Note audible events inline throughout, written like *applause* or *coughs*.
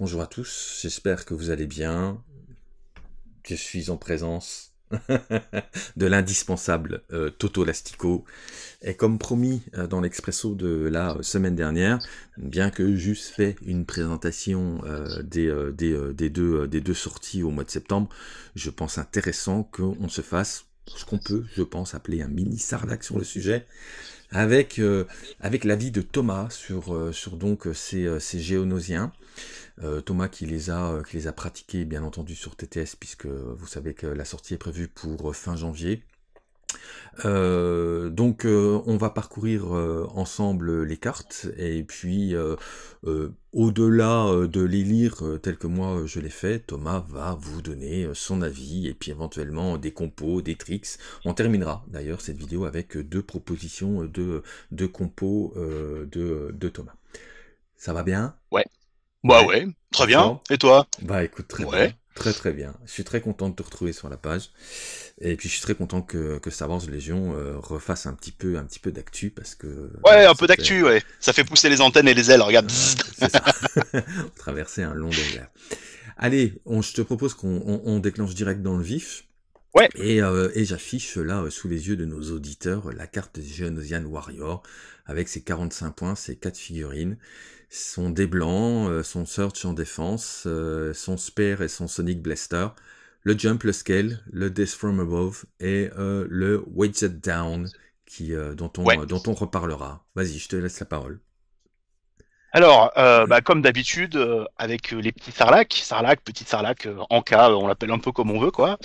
Bonjour à tous, j'espère que vous allez bien. Je suis en présence *laughs* de l'indispensable euh, Toto Lastico. Et comme promis euh, dans l'expresso de la euh, semaine dernière, bien que j'eusse fait une présentation des, des, deux, des deux sorties au mois de septembre, je pense intéressant qu'on se fasse ce qu'on peut, je pense, appeler un mini sardac sur le sujet avec, euh, avec l'avis de Thomas sur, euh, sur donc euh, ces, ces géonosiens. Thomas qui les, a, qui les a pratiqués bien entendu sur TTS puisque vous savez que la sortie est prévue pour fin janvier. Euh, donc euh, on va parcourir euh, ensemble les cartes et puis au-delà de les lire tel que moi je l'ai fait, Thomas va vous donner son avis et puis éventuellement des compos, des tricks. On terminera d'ailleurs cette vidéo avec deux propositions de, de compos de, de, Thomas. Ça va bien Ouais. Bah ouais, très bien. Et toi Bah écoute, très bien. Très très bien. Je suis très content de te retrouver sur la page. Et puis je suis très content que, que Star Wars Légion euh, refasse un petit peu un petit peu d'actu parce que. Euh, ouais, un peu d'actu, ouais. Ça fait pousser les antennes et les ailes, regarde. ça. *laughs* Traverser un long désert. Allez, on, je te propose qu'on déclenche direct dans le vif. Ouais. Et, euh, et j'affiche là sous les yeux de nos auditeurs la carte Geonosian Warrior avec ses 45 points, ses 4 figurines son déblanc, blanc, euh, son search en défense, euh, son Spear et son sonic blaster, le jump, le scale, le death from above et euh, le widget down qui, dont, on, dont on reparlera. Vas-y, je te laisse la parole. Alors, bah, comme d'habitude, avec les petits sarlacs, sarlac, petit sarlac, en cas, on l'appelle un peu comme on veut, quoi.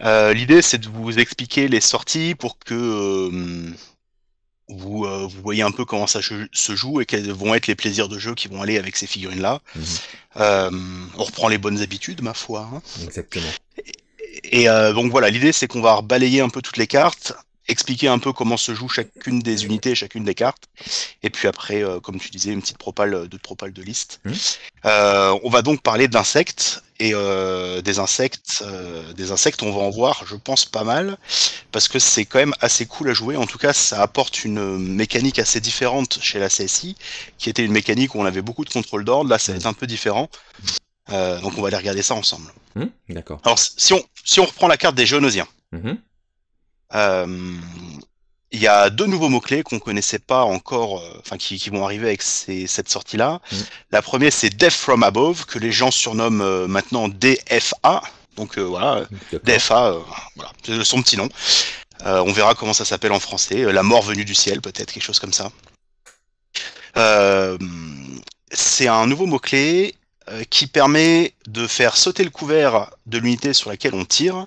L'idée, c'est de vous expliquer les sorties pour que euh, vous, voyez un peu comment ça se joue et quels vont être les plaisirs de jeu qui vont aller avec ces figurines-là. Mhm. Euh, on reprend les bonnes habitudes, ma foi. Hein. Exactement. Et, euh, donc voilà, l'idée c'est qu'on va balayer un peu toutes les cartes expliquer un peu comment se joue chacune des unités, chacune des cartes. Et puis après, euh, comme tu disais, une petite propale euh, de propale de liste. Mmh. Euh, on va donc parler d'insectes et des insectes. des insectes, on va en voir, je pense, pas mal parce que c'est quand même assez cool à jouer. En tout cas, ça apporte une mécanique assez différente chez la CSI, qui était une mécanique où on avait beaucoup de contrôle d'ordre. Là, c'est mmh. un peu différent. donc on va aller regarder ça ensemble. Mmh, d'accord. Alors si on, si on reprend la carte des Géonosiens. Euh, il y a deux nouveaux mots-clés qu'on connaissait pas encore, euh, enfin qui, vont arriver avec cette sortie-là. Mm. La première, c'est Death from Above, que les gens surnomment euh, maintenant DFA. Donc voilà, DFA, voilà, c'est son petit nom. on verra comment ça s'appelle en français. La mort venue du ciel, peut-être, quelque chose comme ça. c'est un nouveau mot-clé qui permet de faire sauter le couvert de l'unité sur laquelle on tire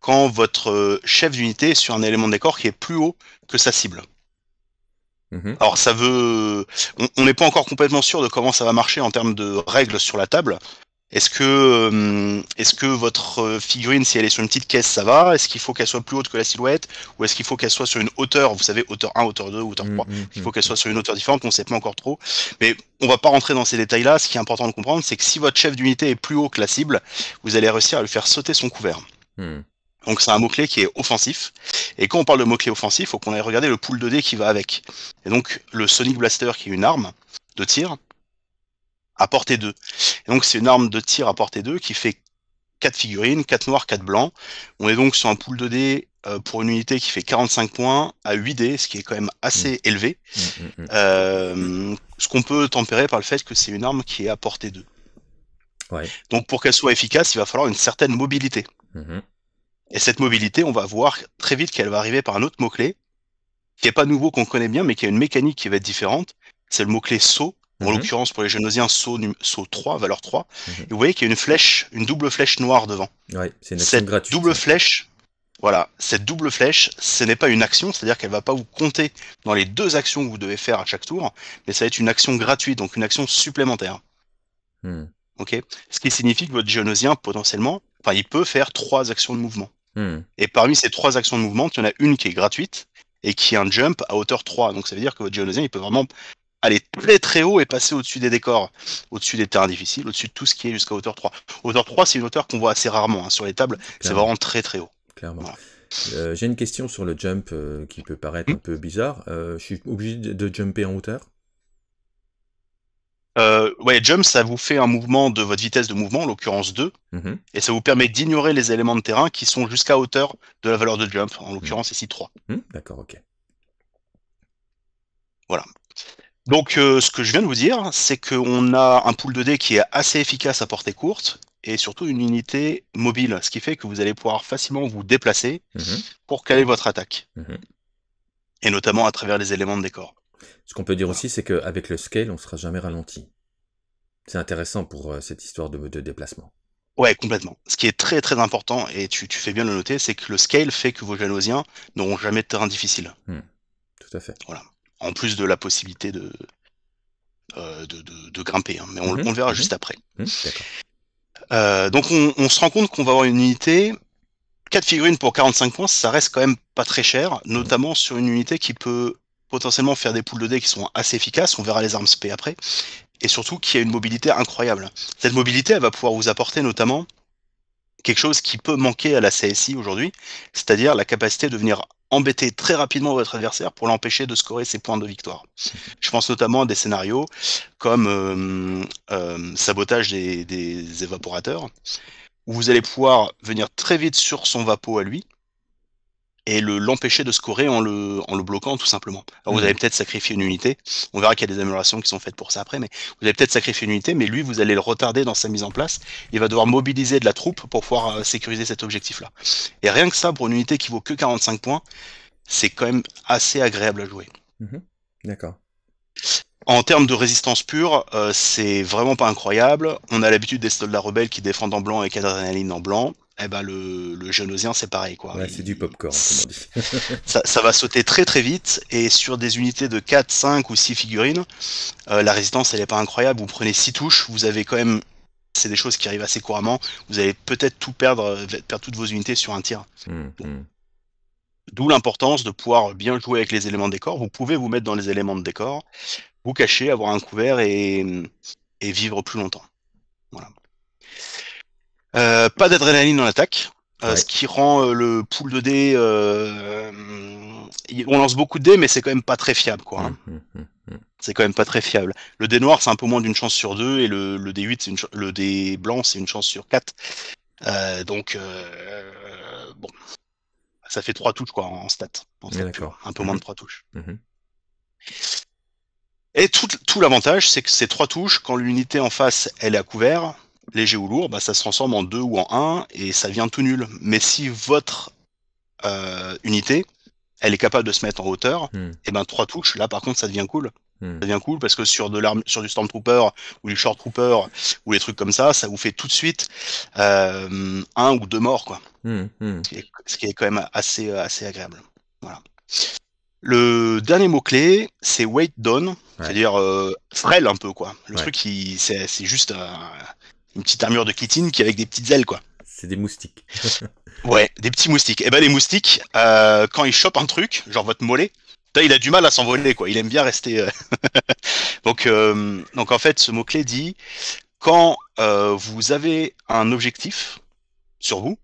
quand votre euh, chef d'unité est sur un élément de décor qui est plus haut que sa cible. Mhm. Alors ça veut... On n'est pas encore complètement sûr de comment ça va marcher en termes de règles sur la table. Est-ce que, euh, est-ce que votre euh, figurine, si elle est sur une petite caisse, ça va Est-ce qu'il faut qu'elle soit plus haute que la silhouette Ou est-ce qu'il faut qu'elle soit sur une hauteur Vous savez, hauteur 1, hauteur 2, hauteur 3. Mhm, Il mhm, faut qu'elle soit sur une hauteur différente, on ne sait pas encore trop. Mais on va pas rentrer dans ces détails-là. Ce qui est important de comprendre, c'est que si votre chef d'unité est plus haut que la cible, vous allez réussir à lui faire sauter son couvert. Hmm. Donc c'est un mot-clé qui est offensif. Et quand on parle de mot-clé offensif, il faut qu'on aille regarder le pool de d qui va avec. Et donc le Sonic Blaster, qui est une arme de tir, à portée 2. Et donc c'est une arme de tir à portée 2 qui fait 4 figurines, 4 noirs, 4 blancs. On est donc sur un pool 2D euh, pour une unité qui fait 45 points à 8 dés, ce qui est quand même assez mm. élevé. Mm, mm, euh, ce qu'on peut tempérer par le fait que c'est une arme qui est à portée 2. Donc pour qu'elle soit efficace, il va falloir une certaine mobilité. Mm-hmm. Et cette mobilité, on va voir très vite qu'elle va arriver par un autre mot-clé, qui est pas nouveau, qu'on connaît bien, mais qui a une mécanique qui va être différente. C'est le mot-clé saut. En mhm. l'occurrence, pour les génosiens, saut, saut 3, valeur 3. Mhm. vous voyez qu'il y a une flèche, une double flèche noire devant. Ouais, cette double flèche, voilà, cette double flèche, ce n'est pas une action, c'est-à-dire qu'elle va pas vous compter dans les deux actions que vous devez faire à chaque tour, mais ça va être une action gratuite, donc une action supplémentaire. Hmm. Ok Ce qui signifie que votre génosien, potentiellement, enfin, il peut faire trois actions de mouvement. Hmm. Et parmi ces trois actions de mouvement, il y en a une qui est gratuite et qui est un jump à hauteur 3. Donc ça veut dire que votre géonosien, il peut vraiment aller très très haut et passer au-dessus des décors, au-dessus des terrains difficiles, au-dessus de tout ce qui est jusqu'à hauteur 3. Hauteur 3, c'est une hauteur qu'on voit assez rarement hein. sur les tables, c'est vraiment très très haut. Clairement. Euh, j'ai une question sur le jump euh, qui peut paraître hmm. un peu bizarre. Euh, je suis obligé de jumper en hauteur euh, ouais, jump, ça vous fait un mouvement de votre vitesse de mouvement, en l'occurrence 2, mm-hmm. et ça vous permet d'ignorer les éléments de terrain qui sont jusqu'à hauteur de la valeur de jump, en l'occurrence ici 3. Mm-hmm. D'accord, ok. Voilà. Donc, euh, ce que je viens de vous dire, c'est qu'on a un pool de dés qui est assez efficace à portée courte et surtout une unité mobile, ce qui fait que vous allez pouvoir facilement vous déplacer mm-hmm. pour caler votre attaque, et notamment à travers les éléments de décor. Ce qu'on peut dire aussi, c'est qu'avec le scale, on ne sera jamais ralenti. C'est intéressant pour euh, cette histoire de, de déplacement. Ouais, complètement. Ce qui est très très important, et tu, fais bien de le noter, c'est que le scale fait que vos jalousiens n'auront jamais de terrain difficile. Hmm. Tout à fait. Voilà. En plus de la possibilité de, euh, grimper, hein. mais mhm. on, le verra mhm. juste après. Hmm, euh, donc on, on, se rend compte qu'on va avoir une unité. 4 figurines pour 45 points, ça reste quand même pas très cher, hmm. notamment sur une unité qui peut potentiellement faire des poules de dés qui sont assez efficaces, on verra les armes SP après, et surtout qui a une mobilité incroyable. Cette mobilité, elle va pouvoir vous apporter notamment quelque chose qui peut manquer à la CSI aujourd'hui, c'est-à-dire la capacité de venir embêter très rapidement votre adversaire pour l'empêcher de scorer ses points de victoire. Je pense notamment à des scénarios comme euh, euh, sabotage des, évaporateurs, où vous allez pouvoir venir très vite sur son vapeau à lui, et l'empêcher de scorer en le, en le bloquant tout simplement. Alors vous hmm. avez peut-être sacrifier une unité, on verra qu'il y a des améliorations qui sont faites pour ça après, mais vous avez peut-être sacrifier une unité, mais lui vous allez le retarder dans sa mise en place, il va devoir mobiliser de la troupe pour pouvoir euh, sécuriser cet objectif-là. Et rien que ça, pour une unité qui vaut que 45 points, c'est quand même assez agréable à jouer. Mhm. D'accord. En termes de résistance pure, euh, c'est vraiment pas incroyable. On a l'habitude des soldats rebelles qui défendent en blanc et qu'adrénaline en blanc eh ben le, le jeune c'est pareil quoi. c'est du popcorn. Comme *laughs* ça, va sauter très très vite et sur des unités de 4, 5 ou 6 figurines, euh, la résistance elle n'est pas incroyable. Vous prenez 6 touches, vous avez quand même, c'est des choses qui arrivent assez couramment. Vous allez peut-être tout perdre, euh, perdre toutes vos unités sur un tir. Hum, hum. D'où l'importance de pouvoir bien jouer avec les éléments de décor. Vous pouvez vous mettre dans les éléments de décor, vous cacher, avoir un couvert et, et vivre plus longtemps. Voilà. Euh, pas d'adrénaline dans l'attaque, euh, ce qui rend euh, le pool de dés. on lance beaucoup de dés, mais c'est quand même pas très fiable, quoi. Hein. Hum, hum, hum, c'est quand même pas très fiable. Le dé noir, c'est un peu moins d'une chance sur deux, et le, le dé 8, le dé blanc, c'est une chance sur quatre. donc, bon. Ça fait trois touches, quoi, en stat. un peu moins de trois touches. Et tout, tout l'avantage, c'est que ces trois touches, quand l'unité en face, elle est à couvert, léger ou lourd, bah, ça se transforme en 2 ou en 1 et ça vient tout nul. Mais si votre euh, unité, elle est capable de se mettre en hauteur, 3 hmm. et eh ben trois touches, là par contre ça devient cool. Hmm. Ça devient cool parce que sur de sur du Stormtrooper ou du Short Trooper ou les trucs comme ça, ça vous fait tout de suite euh, un ou deux morts quoi. Hmm, ce, qui est, quand même assez assez agréable. Voilà. Le dernier mot clé, c'est weight down, c'est-à-dire euh, frêle un peu quoi. Le truc truc, c'est juste un, euh, une petite armure de chitine qui avec des petites ailes, quoi. C'est des moustiques. *laughs* ouais, des petits moustiques. Et eh ben les moustiques, euh, quand ils chopent un truc, genre votre mollet, il a du mal à s'envoler, quoi. Il aime bien rester. Euh, *laughs* donc, euh, donc en fait, ce mot clé dit quand vous avez un objectif sur vous,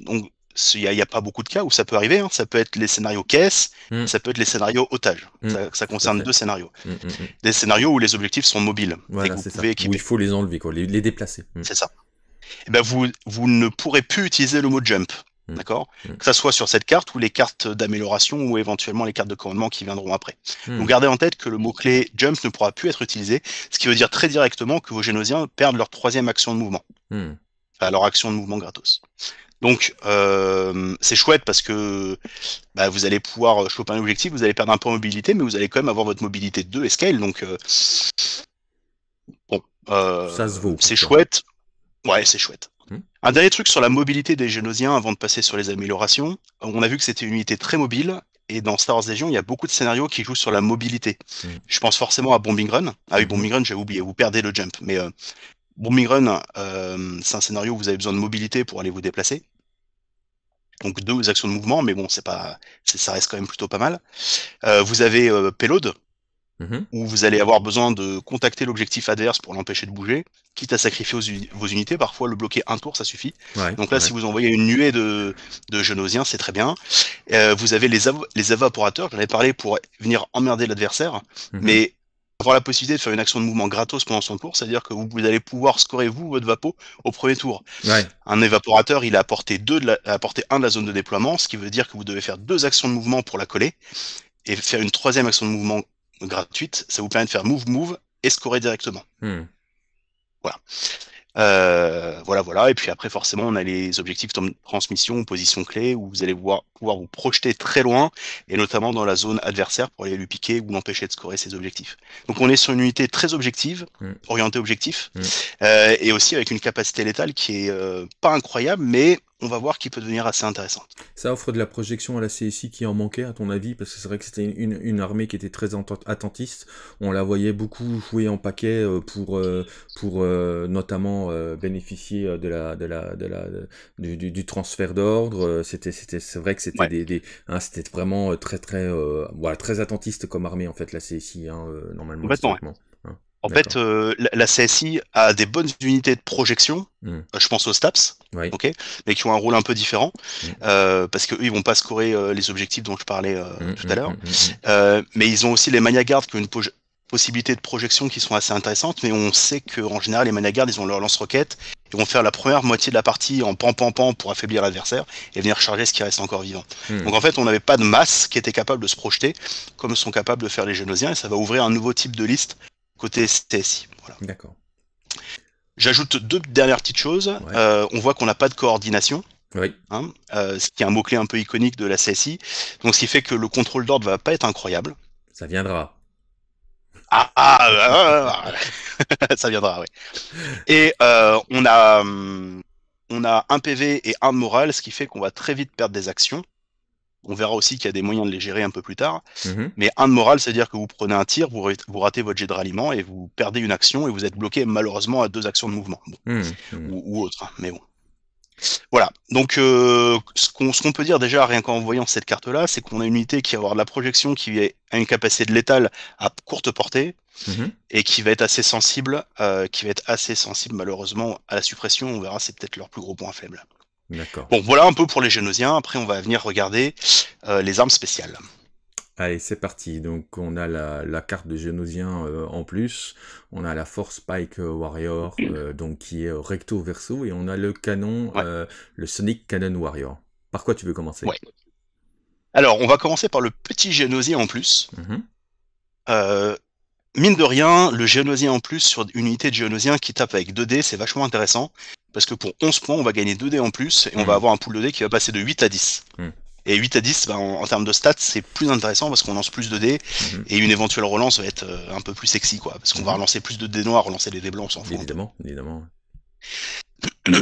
donc il n'y a, pas beaucoup de cas où ça peut arriver. Hein. Ça peut être les scénarios caisse, mm. ça peut être les scénarios otage. Mm. Ça, concerne deux scénarios. Mm, des scénarios où les objectifs sont mobiles. vous il faut les enlever, quoi, les, déplacer. C'est ça. Et eh ben vous, vous ne pourrez plus utiliser le mot jump. D'accord Que ça soit sur cette carte ou les cartes d'amélioration ou éventuellement les cartes de commandement qui viendront après. Donc gardez en tête que le mot-clé jump ne pourra plus être utilisé, ce qui veut dire très directement que vos génosiens perdent leur troisième action de mouvement. Enfin, leur action de mouvement gratos. Donc euh, c'est chouette parce que bah, vous allez pouvoir choper euh, un objectif, vous allez perdre un peu en mobilité, mais vous allez quand même avoir votre mobilité de 2 et scale. Donc euh, bon, ça se vaut. C'est chouette. Ouais, c'est chouette. Hmm. Un dernier truc sur la mobilité des Génosiens avant de passer sur les améliorations. On a vu que c'était une unité très mobile et dans Star Wars Legion, il y a beaucoup de scénarios qui jouent sur la mobilité. Hmm. Je pense forcément à Bombing Run. Ah oui, hmm. Bombing Run, j'ai oublié, vous perdez le jump. Mais Bombing Run, euh, c'est un scénario où vous avez besoin de mobilité pour aller vous déplacer. Donc deux actions de mouvement, mais bon, c'est pas, ça reste quand même plutôt pas mal. Euh, vous avez euh, Payload, mhm. où vous allez avoir besoin de contacter l'objectif adverse pour l'empêcher de bouger, quitte à sacrifier vos, unités. Parfois, le bloquer un tour, ça suffit. Donc là, si vous envoyez une nuée de, de Genosiens, c'est très bien. Euh, vous avez les, les évaporateurs, j'en ai parlé pour venir emmerder l'adversaire, mhm. mais avoir la possibilité de faire une action de mouvement gratos pendant son tour, c'est-à-dire que vous, allez pouvoir scorer vous votre vapeau au premier tour. Un évaporateur, il a apporté deux, un de la zone de déploiement, ce qui veut dire que vous devez faire deux actions de mouvement pour la coller et faire une troisième action de mouvement gratuite. Ça vous permet de faire move move et scorer directement. Hmm. Voilà. Euh, voilà, voilà. Et puis après, forcément, on a les objectifs de transmission, position clé, où vous allez pouvoir, vous projeter très loin, et notamment dans la zone adversaire pour aller lui piquer ou l'empêcher de scorer ses objectifs. Donc on est sur une unité très objective, mm. orientée objectif, mm. euh, et aussi avec une capacité létale qui est euh, pas incroyable, mais on va voir qui peut devenir assez intéressante. Ça offre de la projection à la CSI qui en manquait, à ton avis, parce que c'est vrai que c'était une, armée qui était très attentiste. On la voyait beaucoup jouer en paquet euh, pour, euh, pour euh, notamment bénéficier de la, de la, du, transfert d'ordre. C'était, c'est vrai que c'était hein, vraiment très, très, voilà, très attentiste comme armée en fait la CSI hein, normalement. En fait, euh, la, CSI a des bonnes unités de projection, hmm. euh, je pense aux STAPS, mais qui ont un rôle un peu différent, hmm. euh, parce qu'eux, ils vont pas scorer les objectifs dont je parlais hmm, tout à l'heure. mais ils ont aussi les Mania qui ont une possibilité de projection qui sont assez intéressantes, mais on sait qu'en général, les Mania ils ont leur lance-roquette, ils vont faire la première moitié de la partie en pan-pan-pan pour affaiblir l'adversaire et venir charger ce qui reste encore vivant. Donc en fait, on n'avait pas de masse qui était capable de se projeter, comme sont capables de faire les Génosiens, et ça va ouvrir un nouveau type de liste côté CSI. D'accord. J'ajoute deux dernières petites choses. Euh, on voit qu'on n'a pas de coordination. Oui. Hein, euh, ce qui est un mot-clé un peu iconique de la CSI. Donc, ce qui fait que le contrôle d'ordre va pas être incroyable. Ça viendra. Ah, ah, ah, ah, ah *laughs* ça viendra, oui. Et euh, hum, on, a, un PV et un moral, ce qui fait qu'on va très vite perdre des actions. On verra aussi qu'il y a des moyens de les gérer un peu plus tard. Mm-hmm. Mais un de morale, c'est-à-dire que vous prenez un tir, vous, ratez votre jet de ralliement et vous perdez une action et vous êtes bloqué malheureusement à deux actions de mouvement. Mm-hmm. Ou, autre, hein, mais bon. Voilà. Donc, euh, ce qu'on peut dire déjà, rien qu'en voyant cette carte-là, c'est qu'on a une unité qui va avoir de la projection, qui a une capacité de létal à courte portée, mm-hmm. et qui va être assez sensible, euh, qui va être assez sensible malheureusement à la suppression. On verra, c'est peut-être leur plus gros point faible. Bon, voilà un peu pour les génosiens. Après, on va venir regarder euh, les armes spéciales. Allez, c'est parti. Donc, on a la, carte de Génosien euh, en plus. On a la Force Pike Warrior, euh, donc qui est recto verso, et on a le canon, le Sonic Cannon Warrior. Par quoi tu veux commencer Alors, on va commencer par le petit Génosien en plus. Mhm. mine de rien, le Génosien en plus sur une unité de Génosien qui tape avec 2D, c'est vachement intéressant. Parce que pour 11 points, on va gagner 2 dés en plus et on va hmm. avoir un pool de dés qui va passer de 8 à 10. Hmm. Et 8 à 10, ben, en, termes de stats, c'est plus intéressant parce qu'on lance plus de dés hmm. et une éventuelle relance va être euh, un peu plus sexy, quoi. Parce qu'on va relancer plus de dés noirs, relancer les dés blancs, on s'en fout. Évidemment, évidemment. *coughs*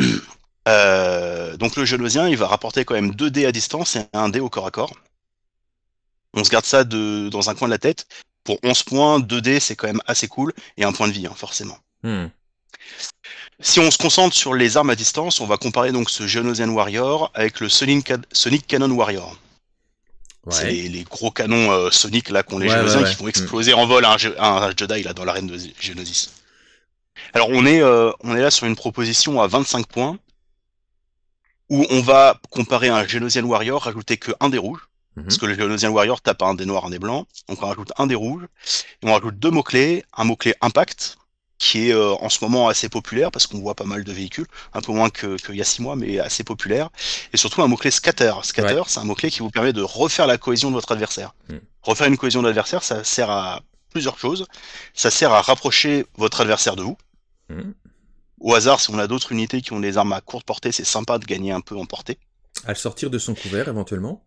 Euh, donc le loisien il va rapporter quand même 2 dés à distance et un dé au corps à corps. On se garde ça dans un coin de la tête. Pour 11 points, 2 dés, c'est quand même assez cool et un point de vie, hein, forcément. Si on se concentre sur les armes à distance, on va comparer donc ce Geonosian Warrior avec le Sonic, Sonic Cannon Warrior. C'est les, gros canons euh, Sonic là qu'ont les qui vont mm. exploser en vol un, un, Jedi là dans l'arène de Geonosis. Alors on est, euh, on est là sur une proposition à 25 points où on va comparer un Geonosian Warrior, rajouter que un des rouges, mhm. parce que le Geonosian Warrior tape un des noirs, un des blancs, donc on rajoute un des rouges, et on rajoute deux mots-clés, un mot-clé impact, qui est euh, en ce moment assez populaire parce qu'on voit pas mal de véhicules, un peu moins qu'il y a six mois, mais assez populaire. Et surtout un mot-clé scatter. Scatter, c'est un mot-clé qui vous permet de refaire la cohésion de votre adversaire. Mm. Refaire une cohésion d'adversaire, ça sert à plusieurs choses. Ça sert à rapprocher votre adversaire de vous. Mm. Au hasard, si on a d'autres unités qui ont des armes à courte portée, c'est sympa de gagner un peu en portée. À le sortir de son couvert éventuellement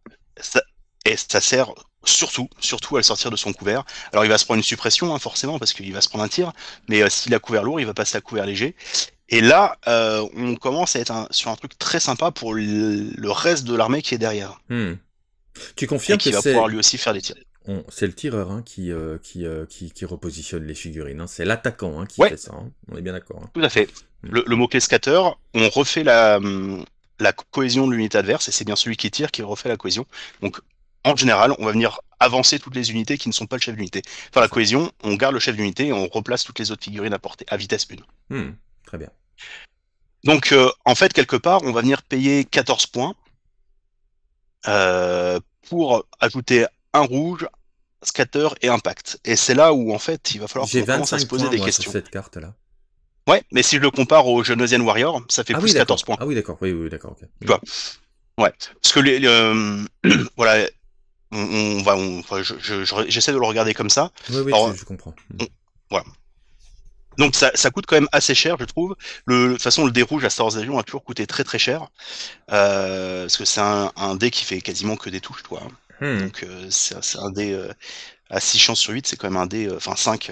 Et ça sert Surtout, surtout à le sortir de son couvert. Alors il va se prendre une suppression, hein, forcément, parce qu'il va se prendre un tir, mais euh, s'il a couvert lourd, il va passer à couvert léger. Et là, euh, on commence à être sur un truc très sympa pour le, reste de l'armée qui est derrière. Hmm. Tu confirmes qu'il va pouvoir lui aussi faire des tirs. C'est le tireur hein, qui, euh, qui, qui, repositionne les figurines. Hein. C'est l'attaquant qui fait ça. On est bien d'accord. Tout à fait. Hmm. Le, mot-clé on refait la, la cohésion de l'unité adverse, et c'est bien celui qui tire qui refait la cohésion. Donc en général, on va venir avancer toutes les unités qui ne sont pas le chef d'unité. Enfin, la cohésion, on garde le chef d'unité et on replace toutes les autres figurines à, portée, à vitesse 1. Hmm, très bien. Donc, euh, en fait, quelque part, on va venir payer 14 points euh, pour ajouter un rouge, scatter et impact. Et c'est là où, en fait, il va falloir commencer à se poser des questions. Sur cette carte-là. Ouais, mais si je le compare au Genesian Warrior, ça fait ah plus 14 points. Ah oui, d'accord, oui, oui, d'accord. Tu vois Ouais. Parce que les, *clears throat* voilà, on, va, on, j'essaie je, de le regarder comme ça. Oui, oui, je, comprends. voilà. Donc ça, ça, coûte quand même assez cher, je trouve. Le, de toute façon, le dé rouge à Star Wars a toujours coûté très très cher. Euh, parce que c'est un, un, dé qui fait quasiment que des touches, toi. Hmm. Donc euh, c'est un dé euh, à 6 chances sur 8, c'est quand même un dé, euh, enfin 5.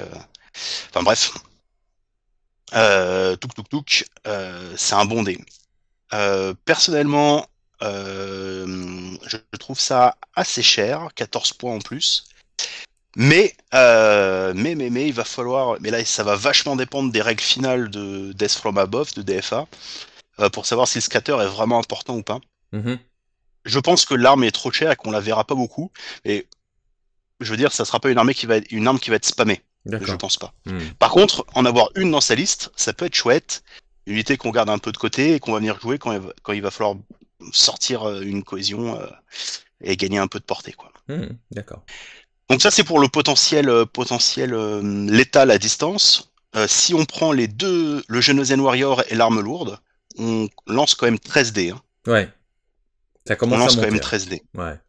Enfin bref. Euh, touk touk c'est un bon dé. personnellement, euh, je trouve ça assez cher, 14 points en plus. Mais, euh, mais, mais, mais, il va falloir. Mais là, ça va vachement dépendre des règles finales de Death from Above, de DFA, euh, pour savoir si le scatter est vraiment important ou pas. Mm-hmm. Je pense que l'arme est trop chère et qu'on la verra pas beaucoup. Et je veux dire, ça sera pas une, qui va une arme qui va être spammée. Je pense pas. Mm. Par contre, en avoir une dans sa liste, ça peut être chouette. Une unité qu'on garde un peu de côté et qu'on va venir jouer quand il va falloir sortir euh, une cohésion euh, et gagner un peu de portée. quoi. Hmm, d'accord. Donc ça c'est pour le potentiel, euh, potentiel létal à distance. si on prend les deux, le Genosian Warrior et l'arme lourde, on lance quand même 13 d hein. Ouais. Ça commence on lance quand même 13 hein. d Ouais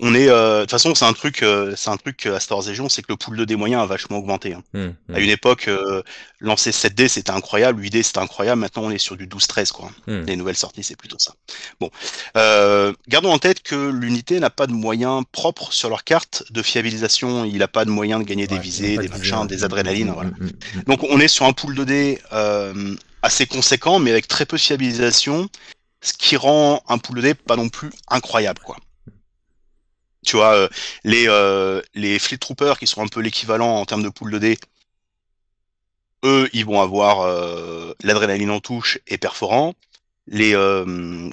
on est, euh, de toute façon, c'est un truc, euh, c'est un truc euh, à Star c'est que le pool de dés moyens a vachement augmenté. Hein. Hmm, hmm. À une époque, lancer 7D c'était incroyable, 8D c'était incroyable. Maintenant, on est sur du 12-13 quoi. Hmm. Les nouvelles sorties, c'est plutôt ça. Bon, gardons en tête que l'unité n'a pas de moyens propres sur leur carte de fiabilisation. Il n'a pas de moyens de gagner des visées, des machins, des adrénalines. Voilà. Donc, on est sur un pool de dés assez conséquent, mais avec très peu de fiabilisation, ce qui rend un pool de dés pas non plus incroyable quoi. Tu vois, euh, les, euh, les Fleet Troopers, qui sont un peu l'équivalent en termes de pool de dés, eux, ils vont avoir euh, l'adrénaline en touche et perforant. Les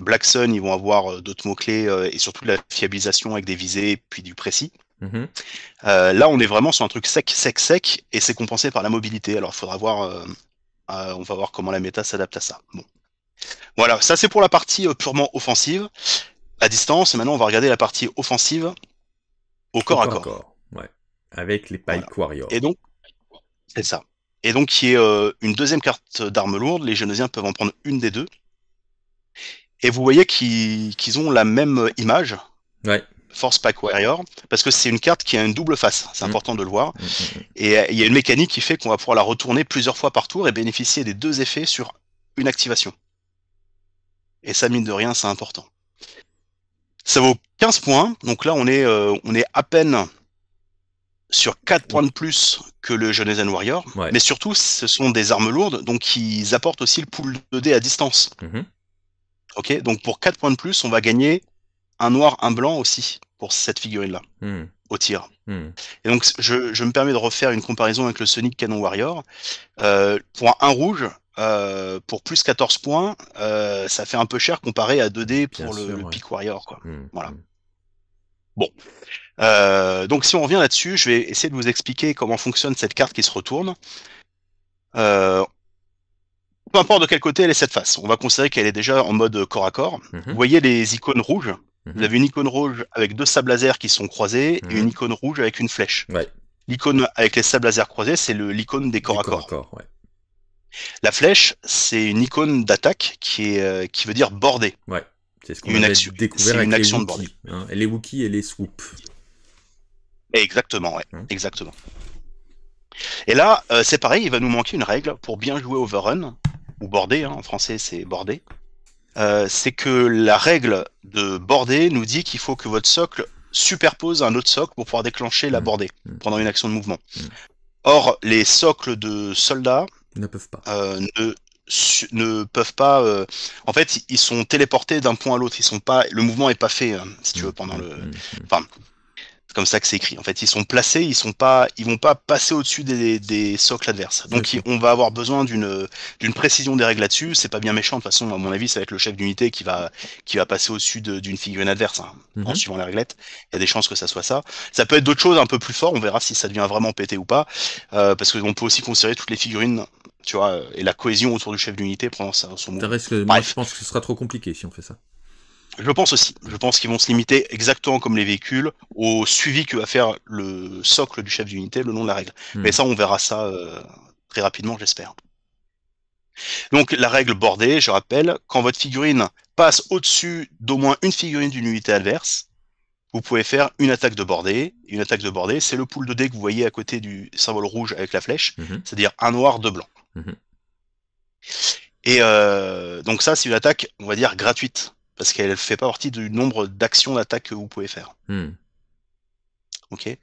Black Sun, ils vont avoir d'autres mots-clés et surtout de la fiabilisation avec des visées puis du précis. Mm-hmm. là, on est vraiment sur un truc sec, sec, sec et c'est compensé par la mobilité. Alors, faudra voir, on va voir comment la méta s'adapte à ça. Bon. Voilà, ça c'est pour la partie purement offensive à distance. Et maintenant, on va regarder la partie offensive au corps, à corps. Avec les Pike Warriors. Et donc, c'est ça. Et donc, qui est a euh, une deuxième carte d'armes lourdes. Les Génosiens peuvent en prendre une des deux. Et vous voyez qu'ils ont la même image. Force Pack Warrior, parce que c'est une carte qui a une double face, c'est mm. important de le voir. Mm, mm, et euh, il y a une mécanique qui fait qu'on va pouvoir la retourner plusieurs fois par tour et bénéficier des deux effets sur une activation. Et ça, mine de rien, c'est important. Ça vaut 15 points. Donc là, on est, euh, on est à peine sur 4 points de plus que le Genesian Warrior. Mais surtout, ce sont des armes lourdes, donc ils apportent aussi le pool de dés à distance. Mhm. donc pour 4 points de plus, on va gagner un noir, un blanc aussi pour cette figurine-là, hmm. au tir. Hmm. Et donc, je, je, me permets de refaire une comparaison avec le Sonic Cannon Warrior. Euh, pour un rouge, euh, pour plus 14 points, euh, ça fait un peu cher comparé à 2D pour le, Peak Warrior. Hmm, voilà. Hmm. Bon. Euh, donc si on revient là-dessus, je vais essayer de vous expliquer comment fonctionne cette carte qui se retourne. peu importe de quel côté elle est cette face, on va considérer qu'elle est déjà en mode corps à corps. Hmm, vous voyez les icônes rouges Vous avez une icône rouge avec deux sables laser qui sont croisés et une icône rouge avec une flèche. L'icône avec les sables lasers croisés, c'est l'icône des corps à corps. La flèche, c'est une icône d'attaque qui, est, euh, qui veut dire border. Ouais, c'est ce qu'on une action de border. Hein. les Wookiees et les Swoop. Exactement, ouais, hein. exactement. Et là, euh, c'est pareil, il va nous manquer une règle pour bien jouer Overrun, ou border, hein, en français c'est border. Euh, c'est que la règle de border nous dit qu'il faut que votre socle superpose un autre socle pour pouvoir déclencher la mmh. bordée mmh. pendant une action de mouvement. Mmh. Or, les socles de soldats ne peuvent pas. Euh, ne, peuvent pas. Euh, en fait, ils sont téléportés d'un point à l'autre. Ils sont pas. Le mouvement est pas fait, hein, si tu veux, pendant mm, le. Mm, mm. Enfin, c'est comme ça que c'est écrit. En fait, ils sont placés, ils sont pas, ils vont pas passer au-dessus des, socles adverses. Donc, on va avoir besoin d'une d'une précision des règles là-dessus. C'est pas bien méchant. De toute façon, à mon avis, ça va être le chef d'unité qui va qui va passer au-dessus d'une figurine adverse hein, en mm-hmm. suivant la réglette. Il y a des chances que ça soit ça. Ça peut être d'autres choses un peu plus fort. On verra si ça devient vraiment pété ou pas, euh, parce qu'on peut aussi considérer toutes les figurines tu vois, et la cohésion autour du chef d'unité prend son je pense que ce sera trop compliqué si on fait ça. Je pense aussi. Je pense qu'ils vont se limiter exactement comme les véhicules au suivi que va faire le socle du chef d'unité le long de la règle. Hmm. Mais ça, on verra ça euh, très rapidement, j'espère. Donc la règle bordée, je rappelle, quand votre figurine passe au-dessus d'au moins une figurine d'une unité adverse, vous pouvez faire une attaque de bordée. Une attaque de bordée, c'est le pool de dés que vous voyez à côté du symbole rouge avec la flèche, mhm. c'est-à-dire un noir, deux blancs. Mhm. Et euh, donc ça, c'est une attaque, on va dire, gratuite, parce qu'elle ne fait pas partie du nombre d'actions d'attaque que vous pouvez faire. Hmm. Ok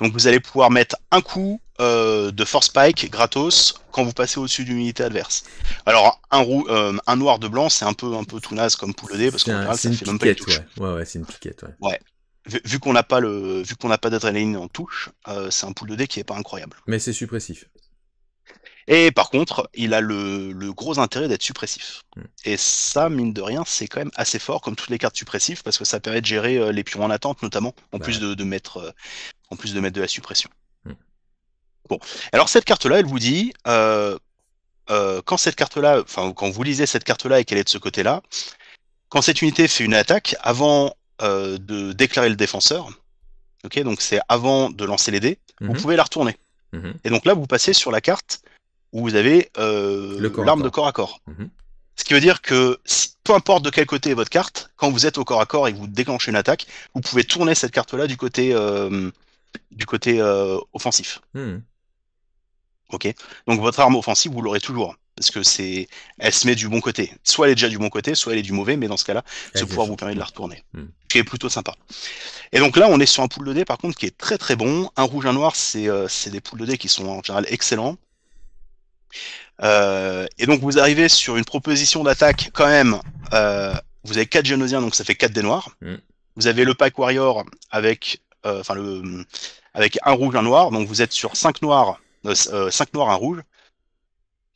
Donc vous allez pouvoir mettre un coup euh, de force pike gratos quand vous passez au-dessus d'une unité adverse. Alors un, euh, un noir de blanc, c'est un peu un peu tout naze comme poule dé, parce qu'en général, ça fait même pas c'est une piquette, ouais. Vu, qu'on n'a pas le, vu qu'on n'a pas d'adrénaline en touche, c'est un pool de dé qui n'est pas incroyable. Mais c'est suppressif. Et par contre, il a le, gros intérêt d'être suppressif. Hmm. Et ça, mine de rien, c'est quand même assez fort, comme toutes les cartes suppressives, parce que ça permet de gérer euh, les pions en attente, notamment, en, bah plus, de, mettre, euh, en plus de mettre de la suppression. Hmm. Bon, alors cette carte-là, elle vous dit, euh, quand cette carte-là, enfin, quand vous lisez cette carte-là et qu'elle est de ce côté-là, quand cette unité fait une attaque, avant de déclarer le défenseur, ok, donc c'est avant de lancer les dés, vous mhm. pouvez la retourner. Mhm. Et donc là, vous passez sur la carte où vous avez euh, l'arme de corps à corps. Mhm. Ce qui veut dire que peu importe de quel côté est votre carte, quand vous êtes au corps à corps et que vous déclenchez une attaque, vous pouvez tourner cette carte-là du côté, euh, du côté euh, offensif. Hmm. Ok. Donc votre arme offensive, vous l'aurez toujours. Parce que c'est, elle se met du bon côté. Soit elle est déjà du bon côté, soit elle est du mauvais, mais dans ce cas-là, ce pouvoir vous permet de la retourner. Hmm. Ce qui est plutôt sympa. Et donc là, on est sur un pool de dés, par contre, qui est très très bon. Un rouge, un noir, c'est des poules de dés qui sont en général excellents. Euh, et donc vous arrivez sur une proposition d'attaque quand même. Euh, vous avez 4 génosiens, donc ça fait 4 dés noirs. Mm. Vous avez le pack warrior avec, euh, le, avec un rouge, un noir. Donc vous êtes sur 5 noirs, 5 noirs, un rouge.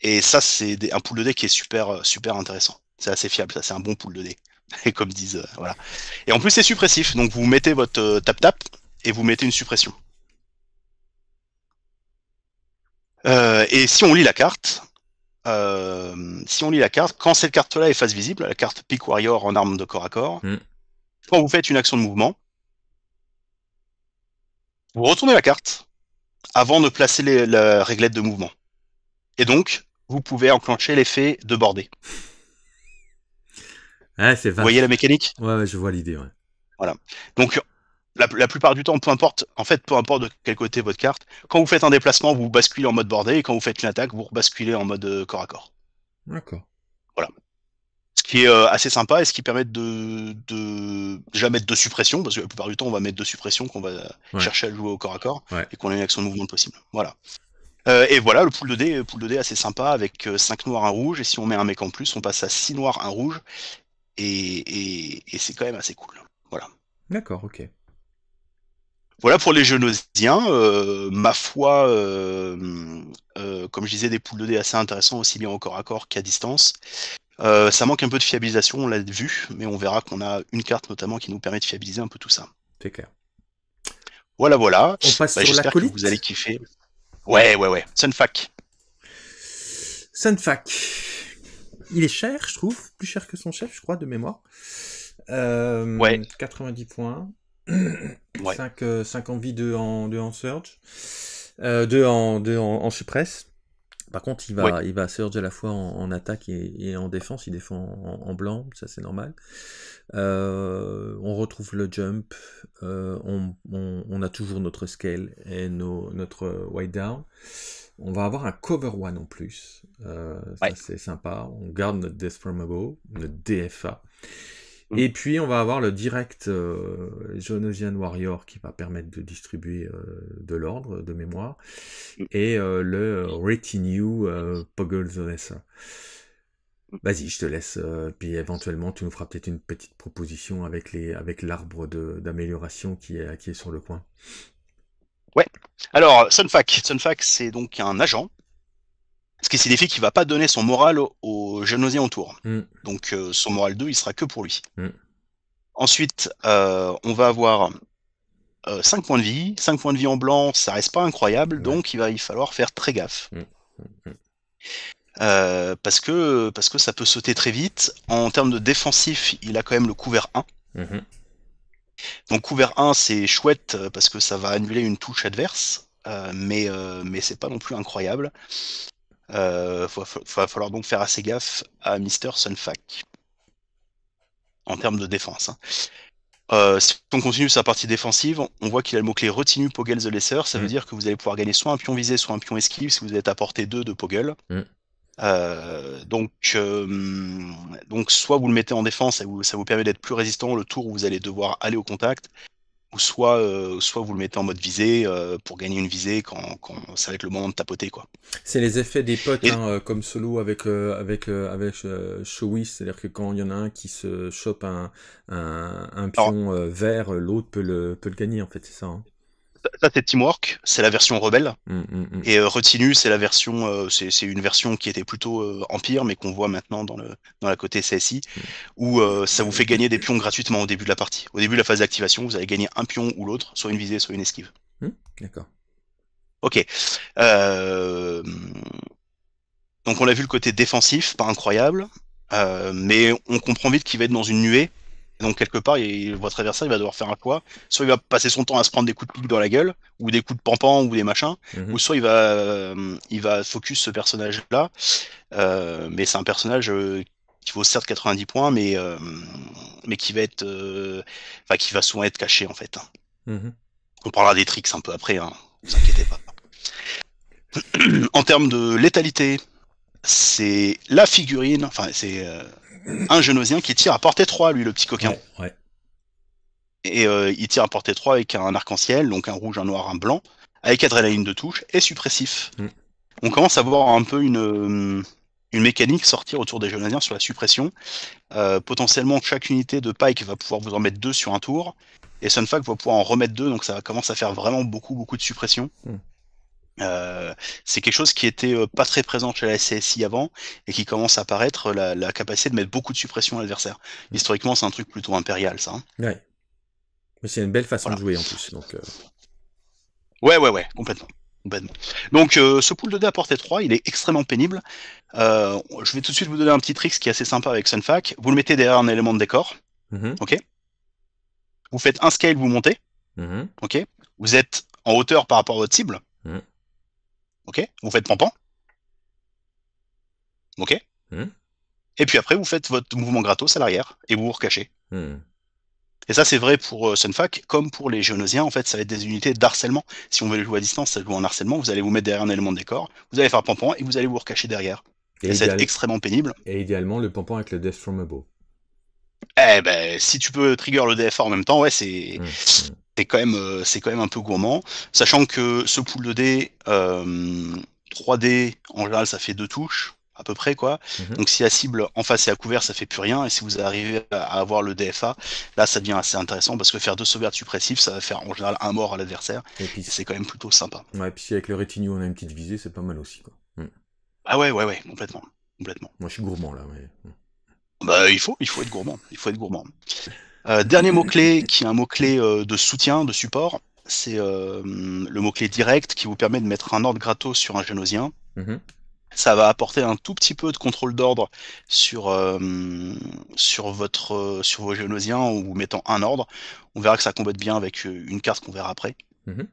Et ça, c'est un pool de dés qui est super, super intéressant. C'est assez fiable, ça, c'est un bon pool de dés. *laughs* comme disent, voilà. Et en plus, c'est suppressif. Donc vous mettez votre tap-tap et vous mettez une suppression. Euh, et si on lit la carte, euh, si on lit la carte, quand cette carte-là est face visible, la carte Peak Warrior en arme de corps à corps, mm. quand vous faites une action de mouvement, vous retournez la carte avant de placer les, la réglette de mouvement. Et donc, vous pouvez enclencher l'effet de bordée. vous voyez la mécanique ouais, je vois l'idée. Voilà. Donc, la, plupart du temps, peu importe, en fait, peu importe de quel côté votre carte, quand vous faites un déplacement, vous basculez en mode bordé, et quand vous faites une attaque, vous basculez en mode euh, corps à corps. D'accord. Voilà. Ce qui est euh, assez sympa et ce qui permet de, de déjà mettre deux suppressions, parce que la plupart du temps, on va mettre deux suppressions qu'on va chercher à jouer au corps à corps et qu'on ait une action de mouvement possible. Voilà. Euh, et voilà, le pool de dés, pool de dés assez sympa avec 5 noirs, un rouge, et si on met un mec en plus, on passe à 6 noirs, un rouge, et, et c'est quand même assez cool. Voilà. D'accord, ok voilà pour les Genosiens. Euh, ma foi, euh, euh, comme je disais, des poules de dés assez intéressants, aussi bien au corps à corps qu'à distance. ça manque un peu de fiabilisation, on l'a vu, mais on verra qu'on a une carte notamment qui nous permet de fiabiliser un peu tout ça. C'est clair. Voilà, voilà. On passe bah, sur J'espère que vous allez kiffer. Ouais, ouais, ouais. Sunfac. Sunfac. Il est cher, je trouve. Plus cher que son chef, je crois, de mémoire. ouais. 90 points. 5, euh, en vie, 2 en, en surge, euh, 2 en, en, suppress. Par contre, il va, il va surge à la fois en, attaque et, en défense. Il défend en, blanc, ça c'est normal. Euh, on retrouve le jump. Euh, on, on, a toujours notre scale et nos, notre white down. On va avoir un cover one en plus. c'est sympa. On garde notre death notre DFA. Mm. Et puis, on va avoir le direct euh, Warrior qui va permettre de distribuer euh, de l'ordre de mémoire. Mm. Et euh, le Retinue euh, Zonesa. Mm. Vas-y, je te laisse. Euh, puis éventuellement, tu nous feras peut-être une petite proposition avec les avec l'arbre d'amélioration qui est, qui est sur le coin. Ouais. Alors, Sunfac. Sunfac, c'est donc un agent ce qui signifie qu'il va pas donner son moral aux, aux autour. Mm. Donc euh, son moral 2, il sera que pour lui. Mm. Ensuite, euh, on va avoir 5 euh, points de vie. 5 points de vie en blanc, ça reste pas incroyable, donc il va y falloir faire très gaffe. Mm. parce, que, parce que ça peut sauter très vite. En termes de défensif, il a quand même le couvert 1. Mm-hmm. Donc couvert 1, c'est chouette parce que ça va annuler une touche adverse, mais, ce mais c'est pas non plus incroyable. Il euh, va falloir donc faire assez gaffe à Mister Sunfac en termes de défense. Hein. Euh, si on continue sa partie défensive, on voit qu'il a le mot-clé Retinue Pogel the Lesser. Ça veut mm. dire que vous allez pouvoir gagner soit un pion visé, soit un pion esquive si vous êtes à portée 2 de Pogel. Mm. Euh, donc, donc, soit vous le mettez en défense ça vous permet d'être plus résistant le tour où vous allez devoir aller au contact, ou soit, euh, soit vous le mettez en mode visée euh, pour gagner une visée quand, quand ça va être le moment de tapoter. quoi. C'est les effets des potes, hein, euh, comme solo avec, avec, avec Showy, c'est-à-dire que quand il y en a un qui se chope un, un, pion vert, l'autre peut le, peut le gagner, en fait, c'est ça. Hein ça c'est Teamwork, c'est la version rebelle. Mm, mm, mm. Et euh, Retinue, c'est la version, euh, c'est une version qui était plutôt euh, empire, mais qu'on voit maintenant dans le dans la côté CSI, où ça vous fait gagner des pions gratuitement au début de la partie. Au début de la phase d'activation, vous allez gagner un pion ou l'autre, soit une visée, soit une esquive. D'accord. Ok. Donc on a vu le côté défensif, pas incroyable, mais on comprend vite qu'il va être dans une nuée donc quelque part, il, votre adversaire, il va devoir faire un quoi Soit il va passer son temps à se prendre des coups de pique dans la gueule, ou des coups de pampan, ou des machins, mhm. ou soit il va, euh, il va focus ce personnage-là. Euh, mais c'est un personnage euh, qui vaut certes 90 points, mais, mais qui va être, qui va souvent être caché en fait. Mhm. On parlera des tricks un peu après, hein, vous inquiétez pas. *clears throat* en termes de létalité, c'est la figurine, enfin c'est un genosien qui tire à portée 3, lui, le petit coquin. Et euh, il tire à portée 3 avec un arc-en-ciel, donc un rouge, un noir, un blanc, avec adrénaline de touche et suppressif. Mm. On commence à voir un peu une, euh, une mécanique sortir autour des genosiens sur la suppression. Euh, potentiellement, chaque unité de Pike va pouvoir vous en mettre deux sur un tour, et Sunfag va pouvoir en remettre deux, donc ça commence à faire vraiment beaucoup, beaucoup de suppression. Mm. Euh, c'est quelque chose qui était euh, pas très présent chez la CSI avant et qui commence à apparaître euh, la, capacité de mettre beaucoup de suppression à l'adversaire. Mmh. Historiquement, c'est un truc plutôt impérial, ça. Hein. Ouais. Mais c'est une belle façon de jouer en plus. Donc, Ouais, ouais, ouais, complètement. Donc, ce pool de dés à portée 3, il est extrêmement pénible. je vais tout de suite vous donner un petit trick qui est assez sympa avec Sunfac. Vous le mettez derrière un élément de décor. Mmh ok Vous faites un scale, vous montez. Mmh ok Vous êtes en hauteur par rapport à votre cible. Ok Vous faites pampan. Ok hmm. Et puis après, vous faites votre mouvement gratos à l'arrière et vous vous recachez. Hmm. Et ça, c'est vrai pour euh, Sunfak, comme pour les géonosiens, en fait, ça va être des unités d'harcèlement. Si on veut le jouer à distance, ça joue en harcèlement, vous allez vous mettre derrière un élément de décor, vous allez faire pampan et vous allez vous recacher derrière. Et, ça va être extrêmement pénible. Et idéalement, le pampan avec le Death from Above. Eh ben, si tu peux trigger le DFA en même temps, ouais, c'est. Hmm, c'est quand même euh, c'est quand même un peu gourmand, sachant que ce pool de dés 3D euh, en général ça fait deux touches à peu près quoi. Mhm. Donc si la cible en face et à couvert, ça fait plus rien. Et si vous arrivez à avoir le DFA, là ça devient assez intéressant parce que faire deux sauvegardes suppressives, ça va faire en général un mort à l'adversaire. Et puis c'est quand même plutôt sympa. Ouais, et puis avec le rétinu on a une petite visée, c'est pas mal aussi quoi. Hmm. Ah ouais ouais ouais complètement complètement. Moi je suis gourmand là. Hmm. Bah il faut il faut être gourmand il faut être gourmand. Euh, dernier *laughs* mot-clé, qui est un mot-clé euh, de soutien, de support, c'est euh, le mot-clé direct qui vous permet de mettre un ordre gratos sur un génosien. Mhm. ça va apporter un tout petit peu de contrôle d'ordre sur, sur, sur vos géonosiens en vous mettant un ordre. On verra que ça combatte bien avec une carte qu'on verra après. Mhm.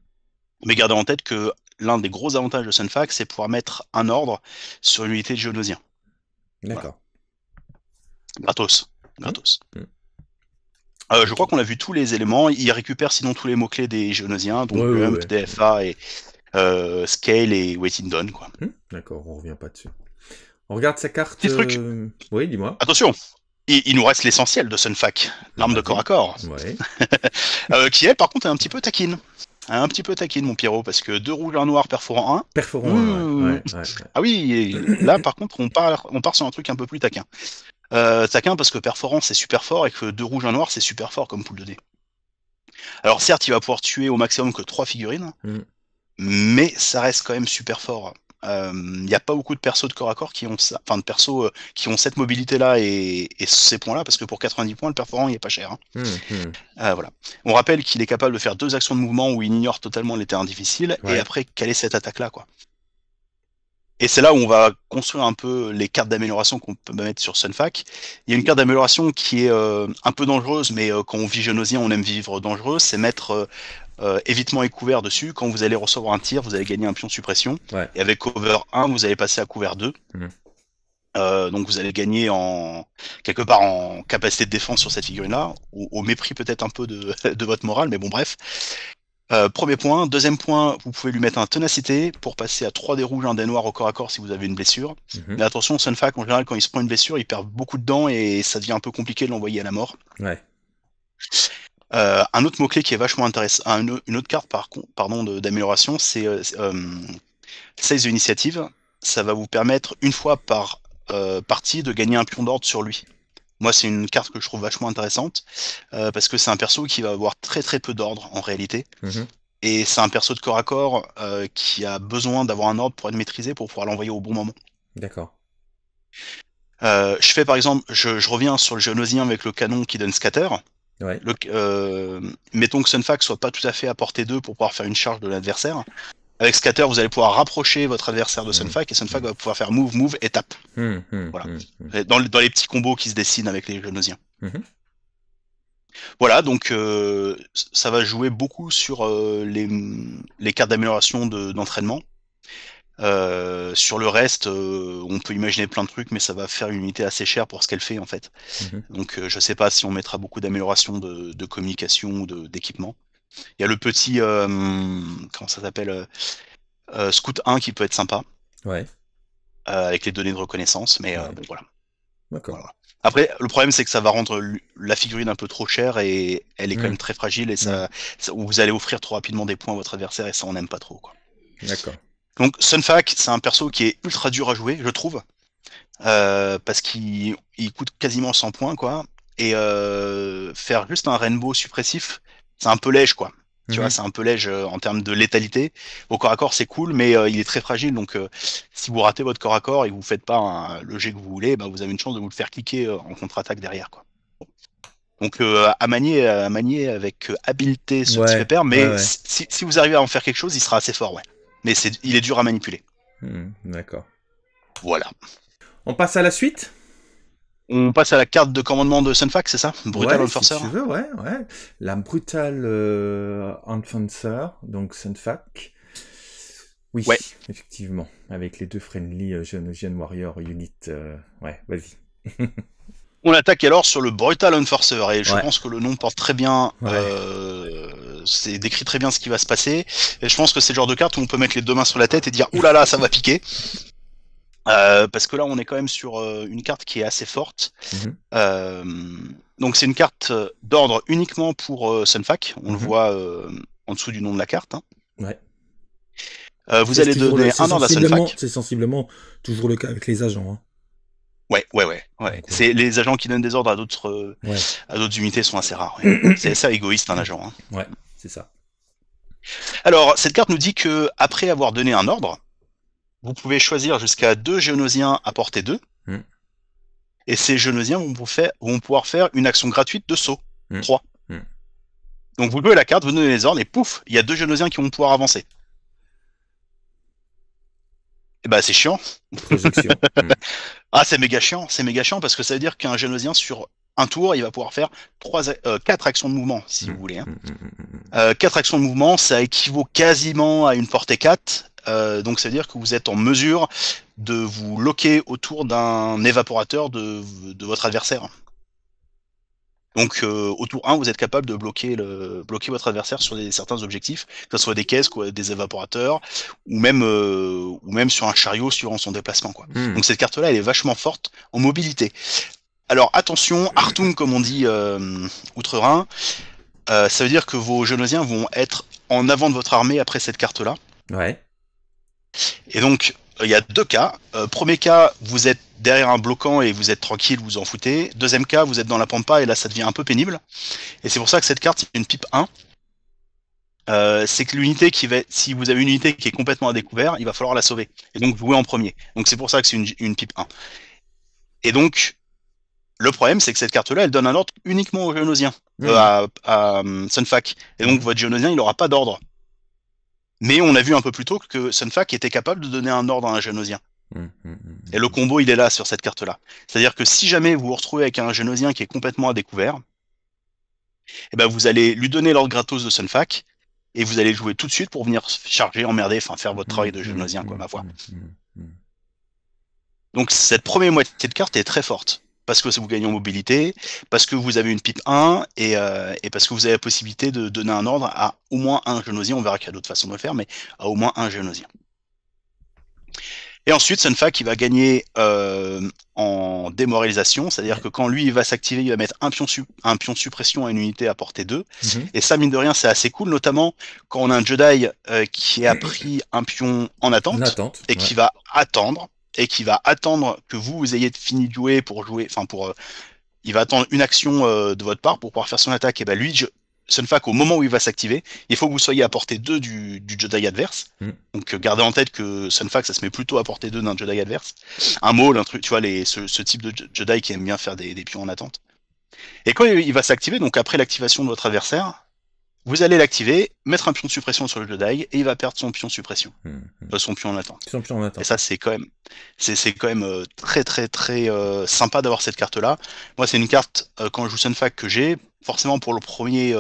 Mais gardez en tête que l'un des gros avantages de Sunfac, c'est pouvoir mettre un ordre sur une unité de géonosien. D'accord. Gratos. Mhm. Gratos. Euh, je crois qu'on a vu tous les éléments. Il récupère sinon tous les mots-clés des jeunosiens, donc DFA et euh, Scale et Waiting quoi. Hmm, d'accord, on revient pas dessus. On regarde sa carte. Petit truc. Euh, oui, dis-moi. Attention, il, nous reste l'essentiel de Sunfac, l'arme de corps à corps. *laughs* qui est par contre, un petit peu taquine. Un petit peu taquine, mon Pierrot, parce que deux rouges, noirs noir, perforant un. Perforant un, mmh. Ah oui, là, par contre, on part, on part sur un truc un peu plus taquin. Euh, t'as qu'un parce que perforant c'est super fort et que deux rouges un noir c'est super fort comme poule de dé. Alors certes, il va pouvoir tuer au maximum que trois figurines, mm. mais ça reste quand même super fort. Il euh, n'y a pas beaucoup de persos de corps à corps qui ont ça, enfin de persos euh, qui ont cette mobilité là et, ces points là, parce que pour 90 points, le perforant il est pas cher. Hein. Mm, mm. voilà. On rappelle qu'il est capable de faire deux actions de mouvement où il ignore totalement les terrains difficiles et après quelle est cette attaque là quoi. Et c'est là où on va construire un peu les cartes d'amélioration qu'on peut mettre sur Sunfac. Il y a une carte d'amélioration qui est euh, un peu dangereuse, mais euh, quand on vit genosien, on aime vivre dangereux. C'est mettre euh, évitement et couvert dessus. Quand vous allez recevoir un tir, vous allez gagner un pion suppression. Et avec cover 1, vous allez passer à couvert 2. Mmh. donc vous allez gagner en quelque part en capacité de défense sur cette figurine-là, au, mépris peut-être un peu de, *laughs* de votre morale, mais bon bref. Euh, premier point. Deuxième point, vous pouvez lui mettre un tenacité pour passer à 3 dés rouges, un des noirs au corps à corps si vous avez une blessure. Mhm. Mais attention, Sunfac, en général, quand il se prend une blessure, il perd beaucoup de dents et ça devient un peu compliqué de l'envoyer à la mort. Ouais. Euh, un autre mot-clé qui est vachement intéressant, une, autre carte par, pardon, d'amélioration, c'est euh, euh Seize Initiative. Ça va vous permettre, une fois par partie, de gagner un pion d'ordre sur lui. Moi, c'est une carte que je trouve vachement intéressante euh, parce que c'est un perso qui va avoir très très peu d'ordre en réalité. Mm-hmm. Et c'est un perso de corps à corps euh, qui a besoin d'avoir un ordre pour être maîtrisé pour pouvoir l'envoyer au bon moment. D'accord. Euh, je fais par exemple, je, reviens sur le génosien avec le canon qui donne scatter. mettons que Sunfax soit pas tout à fait à portée 2 pour pouvoir faire une charge de l'adversaire. Avec Scatter, vous allez pouvoir rapprocher votre adversaire de hmm. Sunfak et Sunfak va pouvoir faire move, move, étape. Hmm, hmm, voilà. Dans, les petits combos qui se dessinent avec les Genosiens. Voilà, donc euh, ça va jouer beaucoup sur euh, les, cartes d'amélioration d'entraînement. Euh, sur le reste, on peut imaginer plein de trucs, mais ça va faire une unité assez chère pour ce qu'elle fait en fait. Donc je sais pas si on mettra beaucoup d'amélioration de, communication ou d'équipement. Il y a le petit. Euh, comment ça s'appelle euh, euh, Scout 1 qui peut être sympa. Ouais. avec les données de reconnaissance, mais voilà. D'accord. Après, le problème, c'est que ça va rendre la figurine un peu trop chère et elle est quand même très fragile et ça, vous allez offrir trop rapidement des points à votre adversaire et ça, on n'aime pas trop. D'accord. Donc, Sunfac, c'est un perso qui est ultra dur à jouer, je trouve, parce qu'il coûte quasiment 100 points, quoi. Et faire juste un rainbow suppressif, c'est un peu lèche, quoi. Tu vois, c'est un peu lège mhm. euh, en termes de létalité. Au corps à corps, c'est cool, mais euh, il est très fragile. Donc, euh, si vous ratez votre corps à corps et que vous ne faites pas le jet que vous voulez, bah, vous avez une chance de vous le faire cliquer en contre-attaque derrière. Quoi. Donc, à, manier, à manier avec habileté ce ouais, petit pépère, mais Si, vous arrivez à en faire quelque chose, il sera assez fort, ouais. Mais il est dur à manipuler. Hmm, d'accord. Voilà. On passe à la suite on passe à la carte de commandement de Sunfac, c'est ça Brutal ouais, si tu veux, ouais, ouais. La Brutal euh, Enforcer, donc Sunfac. Oui, effectivement. Avec les deux friendly euh, jeune, Warrior Unit. Euh, ouais, vas-y. *laughs* On attaque alors sur le Brutal Enforcer, et je pense que le nom porte très bien, euh, c'est décrit très bien ce qui va se passer, et je pense que c'est le genre de carte où on peut mettre les deux mains sur la tête et dire « Ouh là là, ça va piquer !» Euh, parce que là, on est quand même sur euh, une carte qui est assez forte. Mhm. Euh, donc, c'est une carte d'ordre uniquement pour Sunfac. On le mhm. voit en dessous du nom de la carte. Hein. Ouais. vous allez donner un ordre à Sunfac. C'est sensiblement toujours le cas avec les agents. Hein. Ouais, ouais, ouais. C'est les agents qui donnent des ordres à d'autres à d'autres unités sont assez rares. *clears throat* c'est ça égoïste un agent. Hein. Ouais, c'est ça. Alors, cette carte nous dit que après avoir donné un ordre, vous pouvez choisir jusqu'à deux géonosiens à portée 2. Hmm. Et ces génosiens vont, vous faire, vont pouvoir faire une action gratuite de saut. 3. Hmm. Hmm. Donc vous jouez la carte, vous donnez les ordres et pouf, il y a deux génosiens qui vont pouvoir avancer. Et eh bah ben, c'est chiant. *laughs* ah c'est méga chiant, c'est méga chiant parce que ça veut dire qu'un génosien sur un tour, il va pouvoir faire trois, euh, quatre actions de mouvement, si vous voulez. Hein. Euh, quatre actions de mouvement, ça équivaut quasiment à une portée 4 euh, donc c'est-à-dire que vous êtes en mesure de vous loquer autour d'un évaporateur de, votre adversaire. Donc euh, autour 1, vous êtes capable de bloquer, bloquer votre adversaire sur certains objectifs, que ce soit des caisses, des évaporateurs, euh, ou même, sur un chariot suivant son déplacement. Hmm. Donc cette carte-là, elle est vachement forte en mobilité. Alors attention, Artung comme on dit outre-Rhin, ça veut dire que vos Genosiens vont être en avant de votre armée après cette carte-là. Ouais. Et donc, il y a deux cas. Euh, premier cas, vous êtes derrière un bloquant et vous êtes tranquille, vous en foutez. Deuxième cas, vous êtes dans la pampa et là, ça devient un peu pénible. Et c'est pour ça que cette carte, c'est une pipe 1. Euh, c'est que l'unité qui va, si vous avez une unité qui est complètement à découvert, il va falloir la sauver. Et donc vous jouer en premier. Donc c'est pour ça que c'est une, pipe 1. Et donc, le problème, c'est que cette carte-là, elle donne un ordre uniquement aux géonosien, mmh. euh, à, Sunfac. Et donc, votre géonosien, il n'aura pas d'ordre. Mais on a vu un peu plus tôt que Sunfac était capable de donner un ordre à un Genosien. Hum, hum, hum, et le combo, il est là sur cette carte-là. C'est-à-dire que si jamais vous vous retrouvez avec un Genosien qui est complètement à découvert, eh ben vous allez lui donner l'ordre gratos de Sunfac et vous allez jouer tout de suite pour venir charger, emmerder, enfin faire votre travail de Genosien, quoi, ma foi. Donc cette première moitié de carte est très forte parce que vous gagnez en mobilité, parce que vous avez une pipe 1 euh, et, parce que vous avez la possibilité de donner un ordre à au moins un génosien. On verra qu'il y a d'autres façons de le faire, mais à au moins un génosien. Et ensuite, Sunfa qui va gagner euh, en démoralisation, c'est-à-dire que quand lui il va s'activer, il va mettre un pion, de suppression à une unité à portée 2. Mhm. Et ça, mine de rien, c'est assez cool, notamment quand on a un Jedi euh, qui a pris un pion en attente, et qui va attendre et qui va attendre que vous, ayez fini de jouer pour jouer, enfin pour, euh, il va attendre une action euh, de votre part pour pouvoir faire son attaque. Et ben lui, Sunfak au moment où il va s'activer, il faut que vous soyez à portée 2 du, Jedi adverse. Mm. Donc euh, gardez en tête que Sunfak ça se met plutôt à portée 2 d'un Jedi adverse. Un mot, un truc, tu vois, ce, type de Jedi qui aime bien faire des, des pions en attente. Et quand il va s'activer, donc après l'activation de votre adversaire, vous allez l'activer, mettre un pion de suppression sur le Jedi, et il va perdre son pion de suppression. Hmm, hmm. Euh, son pion en attente. Et ça, c'est quand même, c'est, quand même euh, très, très, très euh, sympa d'avoir cette carte-là. Moi, c'est une carte, quand je joue Sunfac, que j'ai, forcément pour le premier,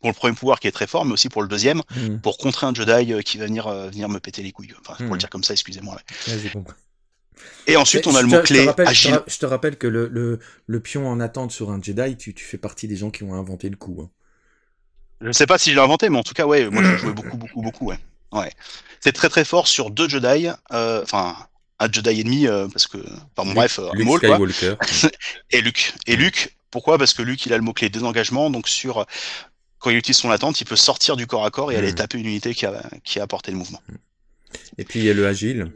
pour le premier pouvoir qui est très fort, mais aussi pour le deuxième, hmm. pour contrer un Jedi qui va venir, venir me péter les couilles. Enfin, pour le dire comme ça, excusez-moi. Et ensuite, on a le mot-clé Je te rappelle que le, le, pion en attente sur un Jedi, tu, tu fais partie des gens qui ont inventé le coup. Hein. Je sais pas si je l'ai inventé, mais en tout cas, ouais, moi j'ai hmm. joué beaucoup, beaucoup, beaucoup, ouais. ouais. C'est très très fort sur deux Jedi, euh, enfin, un Jedi ennemi, euh, parce que, enfin bref, Luke euh, *laughs* hmm. et Luke. Et Luke, pourquoi Parce que Luke, il a le mot-clé désengagement, donc sur. Quand il utilise son attente, il peut sortir du corps à corps et aller hmm. taper une unité qui a, qui a apporté le mouvement. Et puis il y a le agile.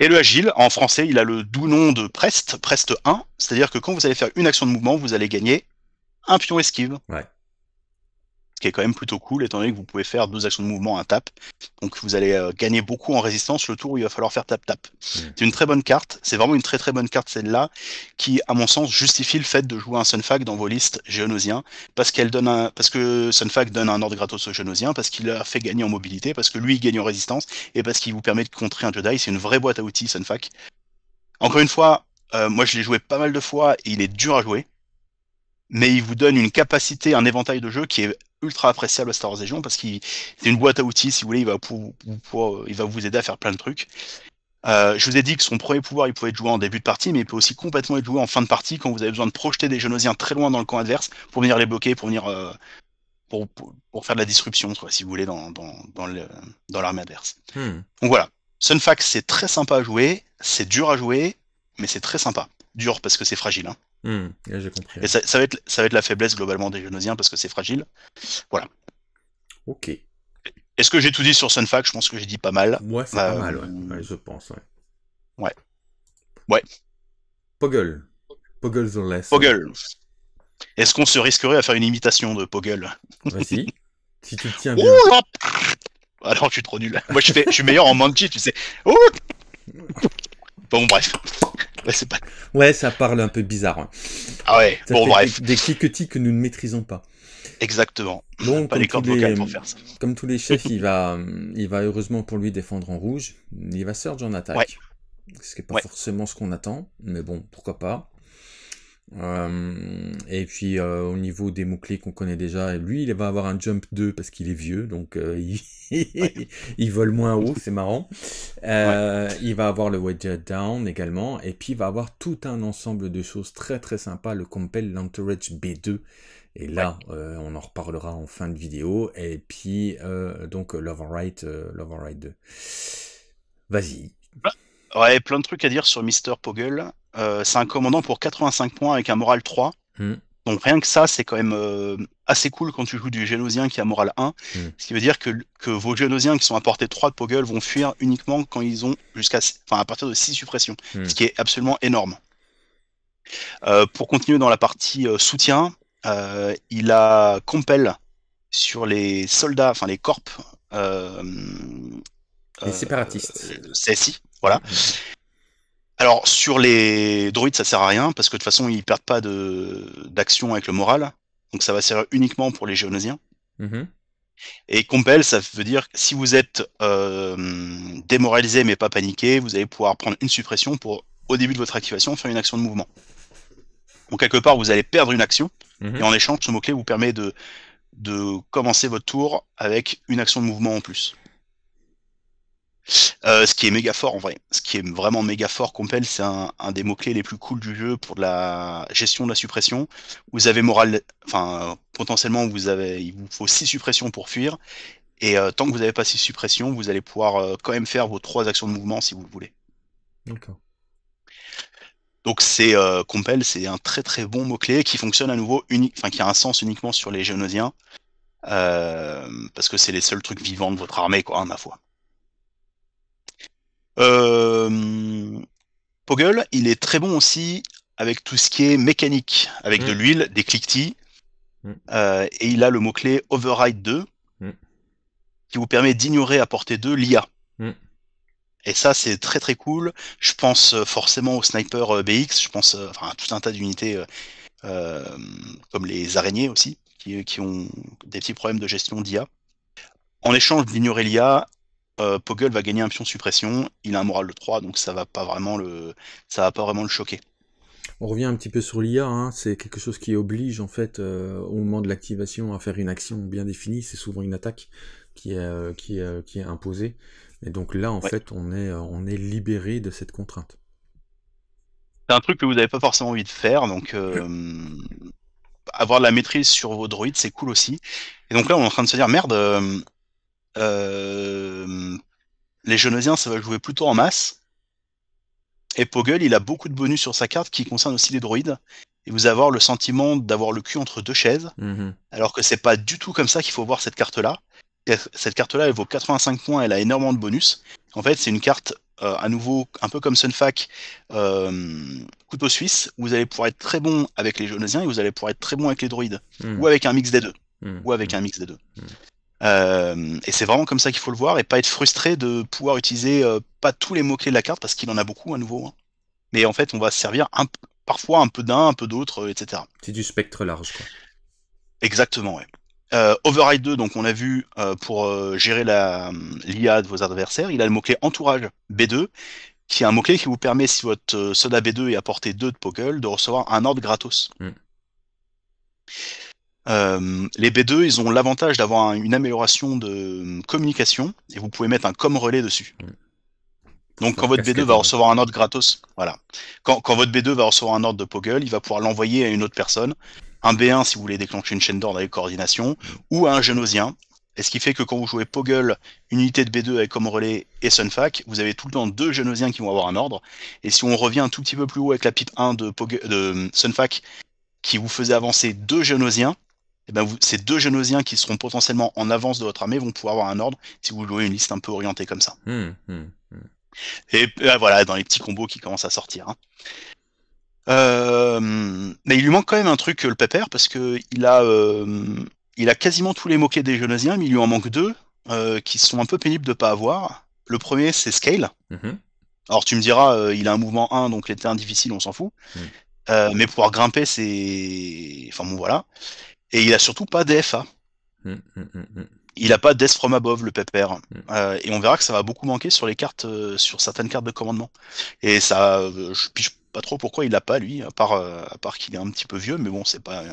Et le agile, en français, il a le doux nom de Prest, Prest 1, c'est-à-dire que quand vous allez faire une action de mouvement, vous allez gagner un pion esquive. Ouais ce qui est quand même plutôt cool, étant donné que vous pouvez faire deux actions de mouvement, un tap. Donc vous allez euh, gagner beaucoup en résistance le tour où il va falloir faire tap-tap. Mm. C'est une très bonne carte, c'est vraiment une très très bonne carte celle-là, qui à mon sens justifie le fait de jouer un Sunfag dans vos listes géonosiens, parce, qu'elle donne un... parce que Sunfag donne un ordre gratos aux géonosiens, parce qu'il leur fait gagner en mobilité, parce que lui il gagne en résistance, et parce qu'il vous permet de contrer un Jedi, c'est une vraie boîte à outils Sunfag. Encore une fois, euh, moi je l'ai joué pas mal de fois, et il est dur à jouer mais il vous donne une capacité, un éventail de jeu qui est ultra appréciable à Star Wars Legion, parce qu'il est une boîte à outils, si vous voulez, il va, il va vous aider à faire plein de trucs. Euh, je vous ai dit que son premier pouvoir, il pouvait être joué en début de partie, mais il peut aussi complètement être joué en fin de partie quand vous avez besoin de projeter des Genosiens très loin dans le camp adverse pour venir les bloquer, pour venir euh, pour, faire de la disruption, si vous voulez, dans, l'armée adverse. Hmm. Donc voilà. Sunfax, c'est très sympa à jouer, c'est dur à jouer, mais c'est très sympa. Dur parce que c'est fragile. Hein. Hmm, Et ça, va être, ça va être la faiblesse globalement des Génosiens parce que c'est fragile. Voilà. Ok. Est-ce que j'ai tout dit sur Sunfac Je pense que j'ai dit pas mal. Ouais, pas euh, mal, ouais. je pense, ouais. Ouais. Ouais. Poggle. Poggle the Poggle. Est-ce qu'on se risquerait à faire une imitation de Poggle vas bah, *laughs* si tu tiens bien. Ah trop nul. Moi, je, fais, je suis meilleur en Manchi, tu sais. Bon, bref. *laughs* Ouais, pas... ouais, ça parle un peu bizarre. Hein. Ah ouais, bon, bref. Des, des cliquetis que nous ne maîtrisons pas. Exactement. Donc, *laughs* pas les faire Comme tous les chefs, il va, il va heureusement pour lui défendre en rouge. Il va surge en attaque. Ce qui n'est pas forcément ce qu'on attend, mais bon, pourquoi pas. Euh, et puis euh, au niveau des mots-clés qu'on connaît déjà, lui il va avoir un jump 2 parce qu'il est vieux, donc euh, il... *laughs* il... vole moins haut, c'est marrant. Il va avoir le wedge down également, et puis il va avoir tout un ensemble de choses très très sympa, le compel l'entourage B2. Et là, on en reparlera en fin de vidéo. Et puis, donc, Love Right, 2. Vas-y. Bah, Ouais, plein de trucs à dire sur Mister Poggle. Euh, c'est un commandant pour 85 points avec un moral 3. Hmm. Donc rien que ça, c'est quand même euh, assez cool quand tu joues du génosien qui a moral 1. Hmm. Ce qui veut dire que, vos génosiens qui sont à portée 3 de Poggle vont fuir uniquement quand ils ont jusqu'à à partir de 6 suppressions. Hmm. Ce qui est absolument énorme. Euh, pour continuer dans la partie soutien, il a compel sur les soldats, enfin les corps. les séparatistes. Celle-ci. Voilà. Mm, mm. Alors sur les druides ça sert à rien parce que de toute façon, ils perdent pas d'action avec le moral, donc ça va servir uniquement pour les géonésiens. Mm-hmm. Et compel, ça veut dire si vous êtes euh, démoralisé mais pas paniqué, vous allez pouvoir prendre une suppression pour au début de votre activation faire une action de mouvement. Donc quelque part, vous allez perdre une action mm-hmm. et en échange, ce mot clé vous permet de commencer votre tour avec une action de mouvement en plus. Euh, ce qui est méga fort en vrai. Ce qui est vraiment méga fort, Compel, c'est un, des mots-clés les plus cool du jeu pour la gestion de la suppression. Vous avez moral, enfin, potentiellement, vous avez, il vous faut 6 suppressions pour fuir. Et euh, tant que vous n'avez pas 6 suppressions, vous allez pouvoir euh, quand même faire vos 3 actions de mouvement si vous le voulez. Donc c'est Compel, c'est un très très bon mot-clé qui fonctionne à nouveau, enfin qui a un sens uniquement sur les génosiens. parce que c'est les seuls trucs vivants de votre armée, quoi, à hein, ma foi. Euh, Poggle, il est très bon aussi avec tout ce qui est mécanique, avec de mm. l'huile, des cliquetis, mm. euh, et il a le mot-clé Override 2, mm. qui vous permet d'ignorer à portée 2 l'IA. Et ça, c'est très très cool. Je pense euh, forcément au sniper euh, BX, je pense à tout un tas d'unités comme les araignées aussi, qui, qui, ont des petits problèmes de gestion d'IA. En échange d'ignorer l'IA, euh, Poggle va gagner un pion suppression, il a un moral de 3, donc ça va pas vraiment le, ça va pas vraiment le choquer. On revient un petit peu sur l'IA, hein. c'est quelque chose qui oblige en fait euh, au moment de l'activation à faire une action bien définie, c'est souvent une attaque qui est, euh, qui est, qui est imposée. Et donc là en fait on est, on est libéré de cette contrainte. C'est un truc que vous n'avez pas forcément envie de faire, donc avoir la maîtrise sur vos droïdes c'est cool aussi. Et donc là on est en train de se dire merde, euh, les jeunesiens ça va jouer plutôt en masse. Et Poggle il a beaucoup de bonus sur sa carte qui concerne aussi les droïdes. Et vous avoir le sentiment d'avoir le cul entre deux chaises, mhm. alors que c'est pas du tout comme ça qu'il faut voir cette carte-là. Cette carte-là, elle vaut 85 points, elle a énormément de bonus. En fait, c'est une carte, euh, à nouveau, un peu comme Sunfac, euh, couteau suisse, vous allez pouvoir être très bon avec les jeunesiens et vous allez pouvoir être très bon avec les droïdes, mhm. ou avec un mix des deux. Mhm. Ou avec un mix des deux. Euh, et c'est vraiment comme ça qu'il faut le voir et pas être frustré de pouvoir utiliser euh, pas tous les mots-clés de la carte parce qu'il en a beaucoup à nouveau. Hein. Mais en fait, on va se servir parfois un peu d'un, un peu d'autre, etc. C'est du spectre large. Exactement, ouais. Euh, Override 2, donc on a vu pour gérer l'IA de vos adversaires, il a le mot-clé entourage B2, qui est un mot-clé qui vous permet, si votre soda B2 est à portée 2 de Poggle de recevoir un ordre gratos. Hmm. Euh, les B2, ils ont l'avantage d'avoir une amélioration de communication et vous pouvez mettre un com relais dessus. Mm. Donc quand votre B2 va recevoir un ordre gratos, voilà. Quand, votre B2 va recevoir un ordre de Poggle, il va pouvoir l'envoyer à une autre personne. Un B1 si vous voulez déclencher une chaîne d'ordre avec coordination, mm. ou à un Genosien. Et ce qui fait que quand vous jouez Poggle, unité de B2 avec comme relais et Sunfac, vous avez tout le temps deux Genosiens qui vont avoir un ordre. Et si on revient un tout petit peu plus haut avec la pipe 1 de, Sunfak de Sunfac, qui vous faisait avancer deux Genosiens. Eh ben, ces deux génosiens qui seront potentiellement en avance de votre armée vont pouvoir avoir un ordre si vous louez une liste un peu orientée comme ça. Hmm, hmm, hmm. Et euh, voilà, dans les petits combos qui commencent à sortir. Hein. Euh, mais il lui manque quand même un truc, euh, le pépère, parce que il a, quasiment tous les mots des Genosiens, mais il lui en manque deux, qui sont un peu pénibles de ne pas avoir. Le premier, c'est Scale. Mm-hmm. Alors tu me diras, il a un mouvement 1, donc les terrains difficiles, on s'en fout. Mm. mais pouvoir grimper, c'est... Enfin bon, voilà. Et il a surtout pas d'FA. Hum, hum, hum, il a pas Death from Above, le pépère. Euh, et on verra que ça va beaucoup manquer sur les cartes, euh, sur certaines cartes de commandement. Et ça, euh, je pige pas trop pourquoi il l'a pas, lui, à part, à part qu'il est un petit peu vieux, mais bon, c'est pas.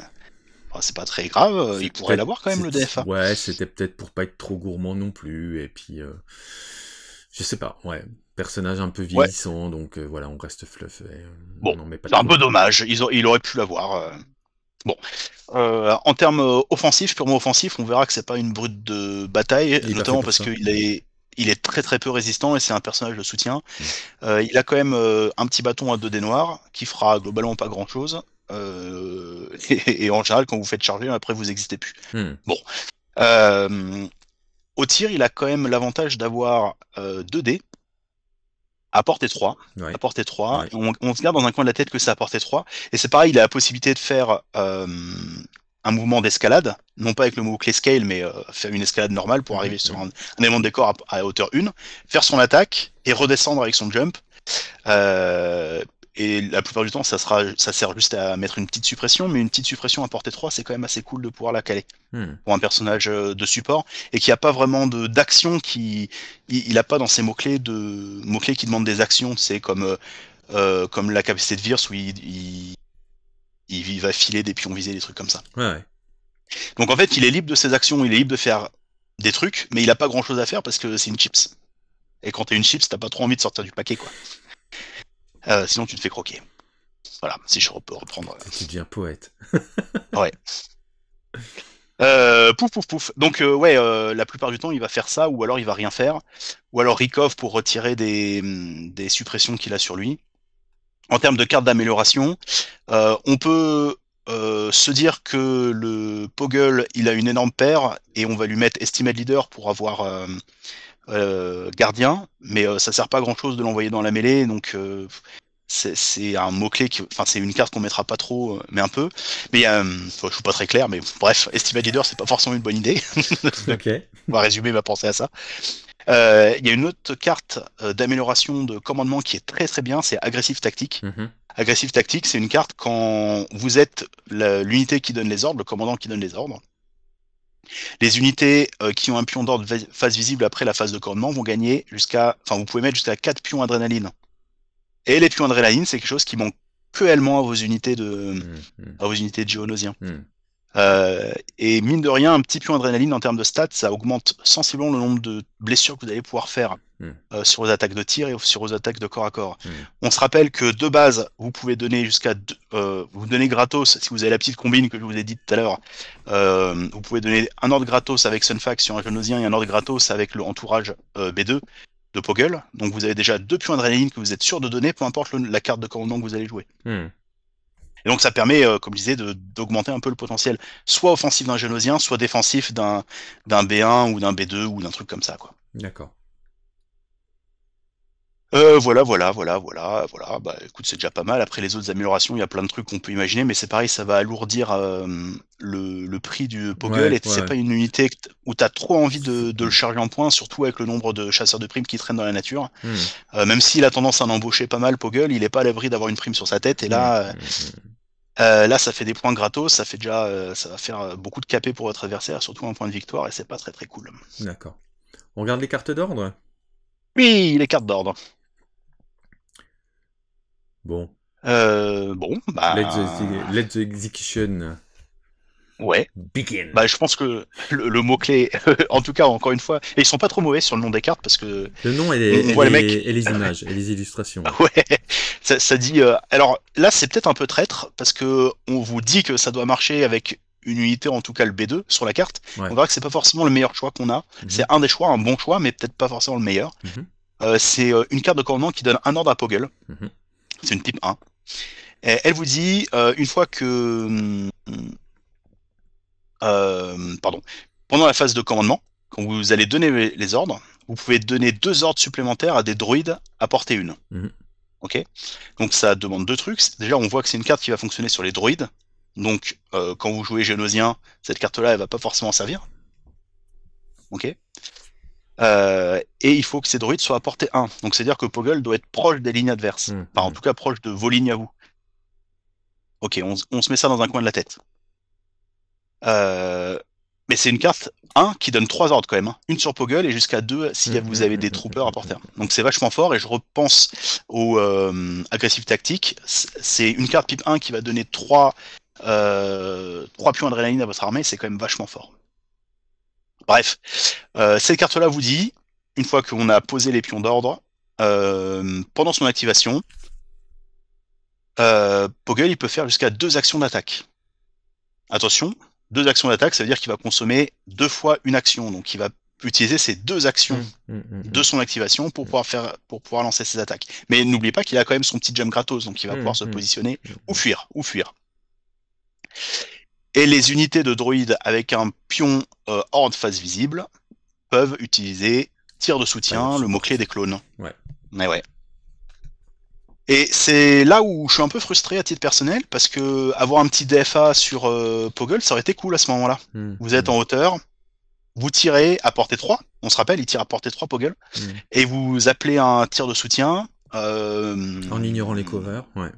c'est pas très grave, il pourrait l'avoir quand même le DFA. Ouais, c'était peut-être pour pas être trop gourmand non plus, et puis je sais pas, ouais, personnage un peu vieillissant, donc voilà, on reste fluff. Et, bon, c'est un peu dommage, il aurait pu l'avoir. Bon, euh, en termes euh, offensifs, purement offensifs, on verra que c'est pas une brute de bataille, notamment parce qu'il est, il est très très peu résistant et c'est un personnage de soutien. Mm. Euh, il a quand même un petit bâton à deux dés noirs qui fera globalement pas grand chose. *laughs* Et, en général, quand vous faites charger, après vous n'existez plus. Mm. Bon. au tir, il a quand même l'avantage d'avoir 2 dés à portée 3. À portée 3. On, se garde dans un coin de la tête que c'est à portée 3. Et c'est pareil, il a la possibilité de faire euh, un mouvement d'escalade, non pas avec le mot clé scale, mais euh, faire une escalade normale pour arriver sur un, élément de décor à, hauteur 1, faire son attaque et redescendre avec son jump. Euh, et la plupart du temps, ça, sera, ça sert juste à mettre une petite suppression, mais une petite suppression à portée 3, c'est quand même assez cool de pouvoir la caler hmm. pour un personnage euh, de support et qui a pas vraiment d'action qui. Il, a pas dans ses mots-clés de mots-clés qui demandent des actions, c'est comme, euh, euh, comme la capacité de Virse où il, il, il, va filer des pions visés, des trucs comme ça. Donc en fait, il est libre de ses actions, il est libre de faire des trucs, mais il a pas grand chose à faire parce que c'est une chips. Et quand t'es une chips, t'as pas trop envie de sortir du paquet, quoi. Euh, sinon, tu te fais croquer. Voilà, si je peux reprendre. Euh, tu deviens poète. *laughs* ouais. Euh, pouf pouf pouf. Donc ouais, la plupart du temps il va faire ça ou alors il va rien faire ou alors Rikov pour retirer mm, des, suppressions qu'il a sur lui. En termes de cartes d'amélioration, on peut se dire que le Poggle il a une énorme paire et on va lui mettre Estimated Leader pour avoir euh, gardien, mais euh, ça sert pas à grand chose de l'envoyer dans la mêlée, donc euh, c'est un mot-clé, enfin c'est une carte qu'on mettra pas trop, mais un peu. Mais je suis pas très clair, mais bref, *laughs* Estimate Leader c'est pas forcément une bonne idée. *laughs* ok On va résumer ma pensée à ça. Il y a une autre carte d'amélioration de commandement qui est très très bien, c'est agressif Tactique. Mm-hmm. agressif Tactique, c'est une carte quand vous êtes l'unité qui donne les ordres, le commandant qui donne les ordres, les unités euh, qui ont un pion d'ordre phase visible après la phase de commandement vont gagner jusqu'à. Enfin, vous pouvez mettre jusqu'à 4 pions adrénaline. Et les pions adrénaline, c'est quelque chose qui manque cruellement à vos unités de, hmm, hmm. à vos unités de géonosiens. Hmm. Euh, et mine de rien, un petit pion d'adrénaline en termes de stats, ça augmente sensiblement le nombre de blessures que vous allez pouvoir faire hmm. euh, sur vos attaques de tir et sur vos attaques de corps à corps. Hmm. On se rappelle que de base, vous pouvez donner jusqu'à euh, vous donnez gratos si vous avez la petite combine que je vous ai dit tout à l'heure. vous pouvez donner un ordre gratos avec Sunfax sur un Genosien et un ordre gratos avec le entourage B2 de Poggle. Donc vous avez déjà deux pions d'adrénaline que vous êtes sûr de donner, peu importe la carte de commandement que vous allez jouer. Hmm. Et donc ça permet, comme je disais, d'augmenter un peu le potentiel, soit offensif d'un génosien, soit défensif d'un B1 ou d'un B2 ou d'un truc comme ça. D'accord. voilà, voilà, voilà, voilà, voilà. Bah, écoute, c'est déjà pas mal. Après les autres améliorations, il y a plein de trucs qu'on peut imaginer, mais c'est pareil, ça va alourdir le, prix du Poggle. et c'est pas une unité où t'as trop envie de, le charger en point, surtout avec le nombre de chasseurs de primes qui traînent dans la nature. même s'il a tendance à en embaucher pas mal, Poggle, il est pas à l'abri d'avoir une prime sur sa tête. Et là, euh, là, ça fait des points gratos, ça fait déjà, euh, ça va faire euh, beaucoup de capés pour votre adversaire, surtout un point de victoire, et c'est pas très très cool. D'accord. On regarde les cartes d'ordre Oui, les cartes d'ordre. Bon. Euh, bon, bah. Let the, execution. Ouais. Begin. Bah, je pense que le, mot-clé, *laughs* en tout cas, encore une fois, et ils sont pas trop mauvais sur le nom des cartes parce que. Le nom et mecs... et les images et les illustrations. *laughs* Ouais ça, dit. Euh, alors là, c'est peut-être un peu traître parce que on vous dit que ça doit marcher avec une unité, en tout cas le B2 sur la carte. On verra que c'est pas forcément le meilleur choix qu'on a. Mhm. C'est un des choix, un bon choix, mais peut-être pas forcément le meilleur. Mhm. Euh, c'est euh, une carte de commandement qui donne un ordre à Poggle. Mhm. C'est une type 1. elle vous dit une fois que pardon pendant la phase de commandement, quand vous allez donner les ordres, vous pouvez donner deux ordres supplémentaires à des druides à portée une. Ok Donc ça demande deux trucs. Déjà, on voit que c'est une carte qui va fonctionner sur les droïdes. Donc, euh, quand vous jouez Génosien, cette carte-là, elle va pas forcément servir. Ok euh, et il faut que ces droïdes soient à portée 1. Donc c'est-à-dire que Poggle doit être proche des lignes adverses. Hmm, en hmm. tout cas, proche de vos lignes à vous. Ok, on, on, se met ça dans un coin de la tête. Euh, mais c'est une carte 1 qui donne 3 ordres quand même. Hein. Une sur Poggle et jusqu'à 2 si mm, vous mm, avez mm, des troopers à porter. Donc c'est vachement fort et je repense au euh, agressif tactique. C'est une carte pipe 1 qui va donner 3, euh, pions d'adrénaline à votre armée. C'est quand même vachement fort. Bref, euh, cette carte-là vous dit, une fois qu'on a posé les pions d'ordre, pendant son activation, Poggle il peut faire jusqu'à 2 actions d'attaque. Attention, deux actions d'attaque, ça veut dire qu'il va consommer deux fois une action. Donc il va utiliser ces deux actions mmh, mmh, mmh, de son activation pour pouvoir faire pour pouvoir lancer ses attaques. Mais n'oubliez pas qu'il a quand même son petit jump gratos, donc il va pouvoir se positionner ou fuir, ou fuir. Et les unités de droïdes avec un pion euh, hors de face visible peuvent utiliser tir de soutien, le mot-clé des clones. Ouais. ouais. Et c'est là où je suis un peu frustré à titre personnel, parce que avoir un petit DFA sur euh, Poggle, ça aurait été cool à ce moment-là. Hmm. Vous êtes en hauteur, vous tirez à portée 3, on se rappelle, il tire à portée 3 Poggle, hmm. et vous appelez un tir de soutien. Euh, en ignorant les covers, ouais.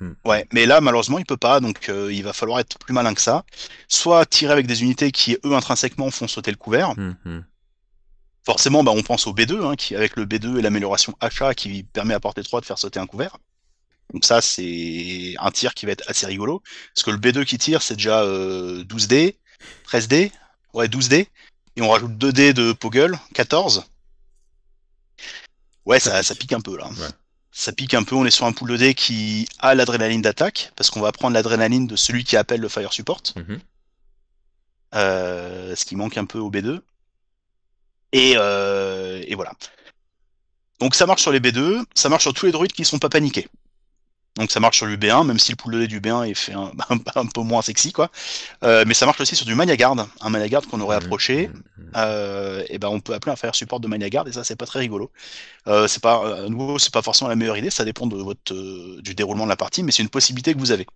Hmm, ouais, mais là, malheureusement, il peut pas, donc euh, il va falloir être plus malin que ça. Soit tirer avec des unités qui, eux, intrinsèquement, font sauter le couvert forcément, bah, on pense au B2, hein, qui, avec le B2 et l'amélioration achat qui permet à portée 3 de faire sauter un couvert. Donc ça, c'est un tir qui va être assez rigolo. Parce que le B2 qui tire, c'est déjà 12D, euh, 13D, ouais 12D, et on rajoute 2D de Poggle, 14. Ouais, ça, pique un peu là. Ça pique un peu, on est sur un pool de dés qui a l'adrénaline d'attaque, parce qu'on va prendre l'adrénaline de celui qui appelle le fire support. Mhm. Euh, ce qui manque un peu au B2. Euh, et, voilà. Donc ça marche sur les B2, ça marche sur tous les druides qui ne sont pas paniqués. Donc ça marche sur l'UB1, même si le pool de lait du B1 est fait *laughs* un, peu moins sexy, quoi. Euh, mais ça marche aussi sur du Maniagarde, un Maniagarde qu'on aurait mmh, approché. Mmh, mmh. Euh, et ben on peut appeler un fire support de Maniagarde et ça c'est pas très rigolo. c'est pas nouveau, c'est pas forcément la meilleure idée, ça dépend de votre du déroulement de la partie, mais c'est une possibilité que vous avez.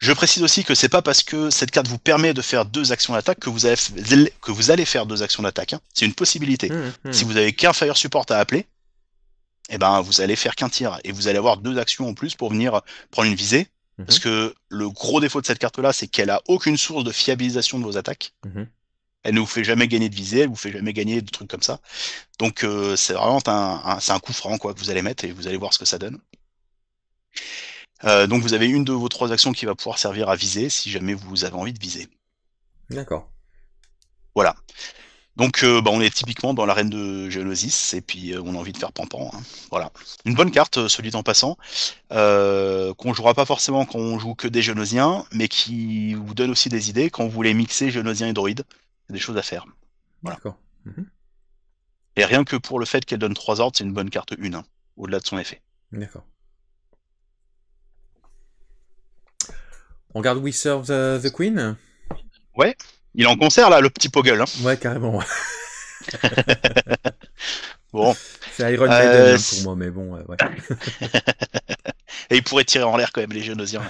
Je précise aussi que c'est pas parce que cette carte vous permet de faire deux actions d'attaque que vous allez faire deux actions d'attaque. Hein. C'est une possibilité. Hum, hum. Si vous avez qu'un fire support à appeler, eh ben vous allez faire qu'un tir et vous allez avoir deux actions en plus pour venir prendre une visée. Hum. Parce que le gros défaut de cette carte-là, c'est qu'elle a aucune source de fiabilisation de vos attaques. Elle ne vous fait jamais gagner de visée, elle vous fait jamais gagner de trucs comme ça. Donc euh, c'est vraiment un, un c'est un coup franc quoi que vous allez mettre et vous allez voir ce que ça donne. Euh, donc vous avez une de vos trois actions qui va pouvoir servir à viser si jamais vous avez envie de viser. D'accord. Voilà. Donc euh, bah, on est typiquement dans l'arène de Geonosis et puis euh, on a envie de faire pan-pan. Hein. Voilà. Une bonne carte, celui en passant, qu'on jouera pas forcément quand on joue que des Geonosiens, mais qui vous donne aussi des idées quand vous voulez mixer Geonosiens et a Des choses à faire. Voilà. Mhm. Et rien que pour le fait qu'elle donne trois ordres, c'est une bonne carte une, hein, au-delà de son effet. D'accord. On regarde We Serve the, Queen Ouais, il est en concert là, le petit Poggle. Hein. Ouais, carrément. *laughs* *laughs* bon. C'est Iron hein, euh, pour moi, mais bon, euh, *laughs* Et il pourrait tirer en l'air quand même les génosiens.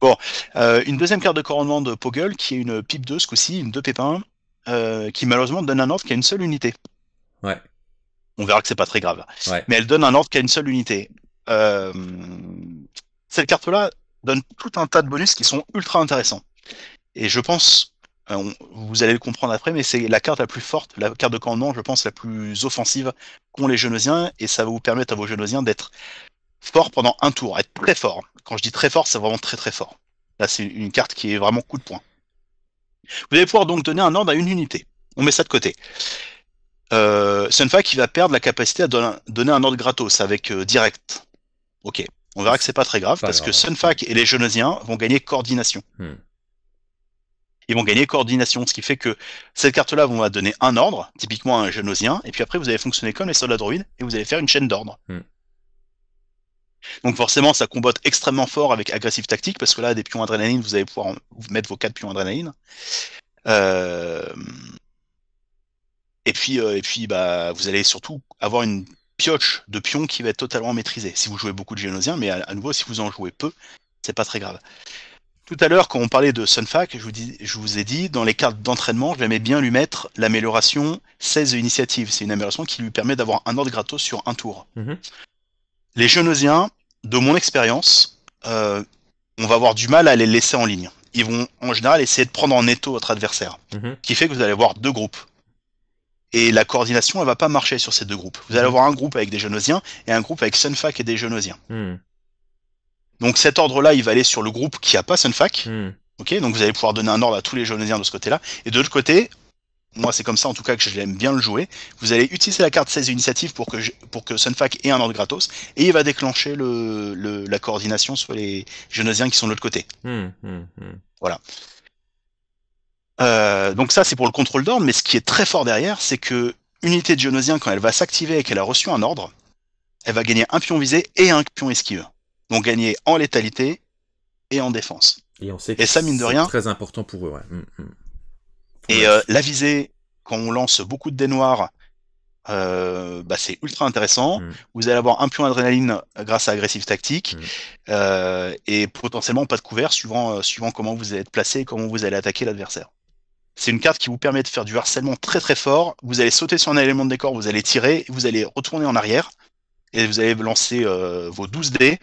bon, euh, une deuxième carte de couronnement de Poggle qui est une pipe 2 ce coup-ci, une 2 pépins, qui malheureusement donne un ordre qui a une seule unité. Ouais. On verra que c'est pas très grave. Mais elle donne un ordre qui a une seule unité. cette carte-là, donne tout un tas de bonus qui sont ultra intéressants. Et je pense, euh, vous allez le comprendre après, mais c'est la carte la plus forte, la carte de commandement, je pense, la plus offensive qu'ont les Genosiens, et ça va vous permettre à vos Genosiens d'être forts pendant un tour, être très forts. Quand je dis très fort, c'est vraiment très très fort. Là, c'est une carte qui est vraiment coup de poing. Vous allez pouvoir donc donner un ordre à une unité. On met ça de côté. Euh, Sunfa qui va perdre la capacité à donner un ordre gratos avec euh, direct. Ok on verra que c'est pas très grave parce que Sunfac et les Jeunosiens vont gagner coordination. Hmm. Ils vont gagner coordination, ce qui fait que cette carte-là va donner un ordre, typiquement un Genosien, et puis après vous allez fonctionner comme les soldats droïdes et vous allez faire une chaîne d'ordre. Hmm. Donc forcément, ça combote extrêmement fort avec agressif tactique, parce que là, des pions adrénaline, vous allez pouvoir mettre vos 4 pions adrénaline. Euh, et puis, euh, et puis bah, vous allez surtout avoir une pioche de pion qui va être totalement maîtrisé, Si vous jouez beaucoup de génosiens, mais à, nouveau, si vous en jouez peu, c'est pas très grave. Tout à l'heure, quand on parlait de Sunfac, je vous, ai dit, dans les cartes d'entraînement, je j'aimais bien lui mettre l'amélioration 16 initiatives. C'est une amélioration qui lui permet d'avoir un ordre gratos sur un tour. Mhm. Les génoziens, de mon expérience, euh, on va avoir du mal à les laisser en ligne. Ils vont en général essayer de prendre en étau votre adversaire. Mhm. Ce qui fait que vous allez avoir deux groupes. Et la coordination, elle va pas marcher sur ces deux groupes. Vous allez mm. avoir un groupe avec des Genosiens et un groupe avec Sunfac et des Genosiens. Mm. Donc cet ordre-là, il va aller sur le groupe qui a pas Sunfac. Mm. Ok, donc vous allez pouvoir donner un ordre à tous les Genosiens de ce côté-là. Et de l'autre côté, moi c'est comme ça en tout cas que j'aime bien le jouer, vous allez utiliser la carte 16 initiatives pour que, pour que Sunfac ait un ordre gratos, et il va déclencher le, la coordination sur les Genosiens qui sont de l'autre côté. Voilà. Euh, donc ça, c'est pour le contrôle d'ordre, mais ce qui est très fort derrière, c'est que unité de quand elle va s'activer et qu'elle a reçu un ordre, elle va gagner un pion visé et un pion esquive. Donc gagner en létalité et en défense. Et ça, mine de rien. très important pour eux, mm, mm. Et euh, la visée, quand on lance beaucoup de dés noirs, euh, bah, c'est ultra intéressant. Mm. Vous allez avoir un pion adrénaline grâce à agressive tactique et potentiellement pas de couvert suivant, suivant comment vous allez être placé comment vous allez attaquer l'adversaire. C'est une carte qui vous permet de faire du harcèlement très très fort. Vous allez sauter sur un élément de décor, vous allez tirer, vous allez retourner en arrière et vous allez lancer euh, vos 12 dés.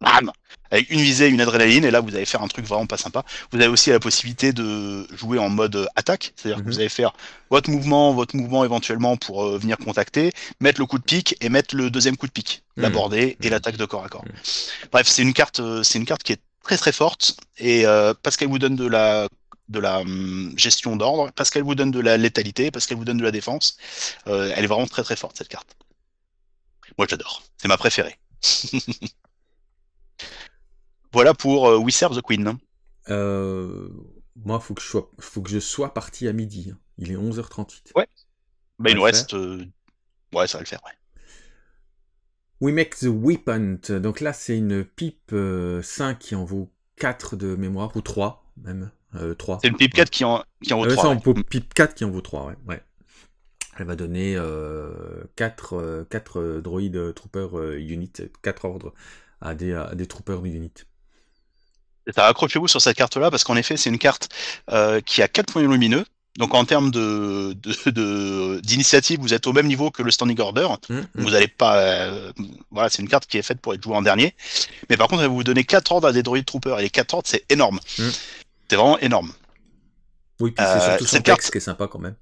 Bam Avec une visée, une adrénaline, et là vous allez faire un truc vraiment pas sympa. Vous avez aussi la possibilité de jouer en mode attaque, c'est-à-dire que mhm. vous allez faire votre mouvement, votre mouvement éventuellement pour euh, venir contacter, mettre le coup de pic et mettre le deuxième coup de pic, mhm. l'aborder et mhm. l'attaque de corps à corps. Bref, c'est une carte, euh, c'est une carte qui est très très forte et parce qu'elle vous donne de la de la hum, gestion d'ordre, parce qu'elle vous donne de la létalité, parce qu'elle vous donne de la défense. Euh, elle est vraiment très très forte cette carte. Moi j'adore, c'est ma préférée. *laughs* voilà pour euh, We Serve the Queen. Hein. Euh, moi, faut que je faut que je sois parti à midi. Hein. Il est 11h38. Ouais. Bah, il reste. Ouais, ça va le faire, ouais. We make the weapon. Donc là, c'est une pipe 5 qui en vaut 4 de mémoire, ou 3 même. 3. Euh, c'est une PIP 4 qui en, qui en vaut 3. Euh, PIP 4 mm. qui en vaut 3, ouais. ouais. Elle va donner 4, euh, 4 droïdes trooper unit, 4 ordres à des, à des troopers unit accrochez-vous sur cette carte-là parce qu'en effet, c'est une carte qui a 4 points lumineux. Donc en termes de, d'initiative, vous êtes au même niveau que le standing order. Mmh, mmh. Vous n'allez pas. voilà, c'est une carte qui est faite pour être jouée en dernier. Mais par contre, elle va vous donner 4 ordres à des droïdes troopers. Et les 4 ordres, c'est énorme. Mmh. C'est vraiment énorme. Oui, puis c'est euh, surtout son texte qui est sympa quand même.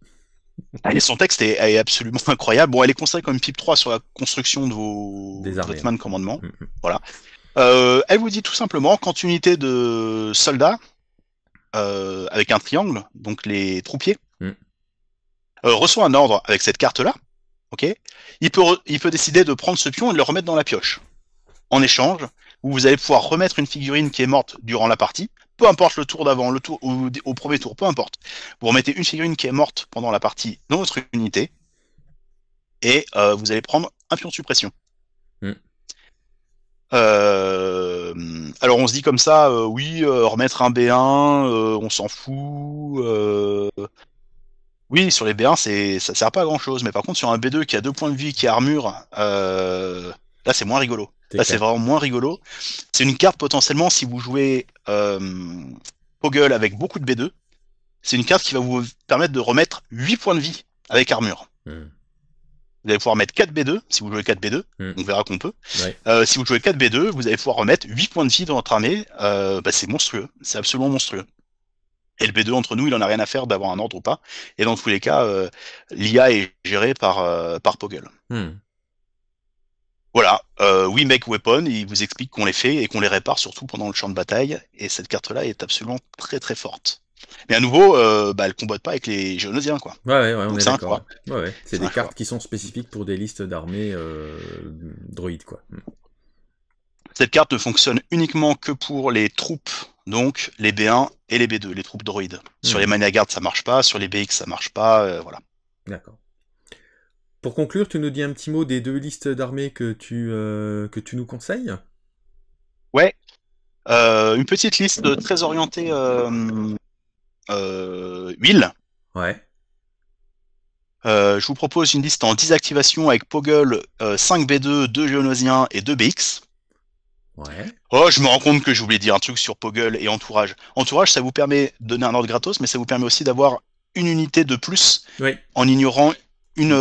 Ah, et son texte est, absolument *laughs* incroyable. Bon, elle est considérée comme pipe 3 sur la construction de vos Des de commandement. Mm, mm. Voilà. Euh, elle vous dit tout simplement quand une unité de soldats euh, avec un triangle, donc les troupiers, mm. reçoit un ordre avec cette carte-là, ok, il peut, il peut décider de prendre ce pion et de le remettre dans la pioche. En échange, vous allez pouvoir remettre une figurine qui est morte durant la partie, peu importe le tour d'avant, le tour au premier tour, peu importe. Vous remettez une figurine qui est morte pendant la partie dans votre unité et euh, vous allez prendre un pion de suppression. Hmm. Euh, alors on se dit comme ça, euh, oui, remettre un B1, on s'en fout. Oui, sur les B1, c'est ça sert pas à grand chose, mais par contre sur un B2 qui a deux points de vie, qui a armure, là c'est moins rigolo c'est vraiment moins rigolo. C'est une carte potentiellement si vous jouez euh, avec beaucoup de B2, c'est une carte qui va vous permettre de remettre 8 points de vie avec armure. Hmm. Vous allez pouvoir mettre 4 B2 si vous jouez 4 B2, hmm. on verra qu'on peut. Euh, si vous jouez 4 B2, vous allez pouvoir remettre 8 points de vie dans votre armée. Euh, bah, c'est monstrueux, c'est absolument monstrueux. Et le B2 entre nous, il en a rien à faire d'avoir un ordre ou pas. Et dans tous les cas, euh, l'IA est gérée par, par Poggle. Hmm. Voilà, euh, We Make Weapon, il vous explique qu'on les fait et qu'on les répare surtout pendant le champ de bataille. Et cette carte-là est absolument très très forte. Mais à nouveau, euh, bah, elle combatte pas avec les géonosiens, quoi. Ouais, ouais, ouais on est, d'accord. C'est des cartes qui sont spécifiques pour des listes d'armées euh, droïdes, quoi. Cette carte ne fonctionne uniquement que pour les troupes, donc les B1 et les B2, les troupes droïdes. Sur hmm. les Maniagardes, ça marche pas, sur les BX, ça marche pas, euh, voilà. D'accord. Pour conclure, tu nous dis un petit mot des deux listes d'armées que, tu euh, que tu nous conseilles Ouais. Euh, une petite liste très orientée euh, huile. Ouais. je vous propose une liste en désactivation avec Poggle, 5 B2, 2 Géonosiens et 2 BX. Ouais. Oh, je me rends compte que j'ai oublié de dire un truc sur Poggle et Entourage. Entourage, ça vous permet de donner un ordre gratos, mais ça vous permet aussi d'avoir une unité de plus en ignorant une,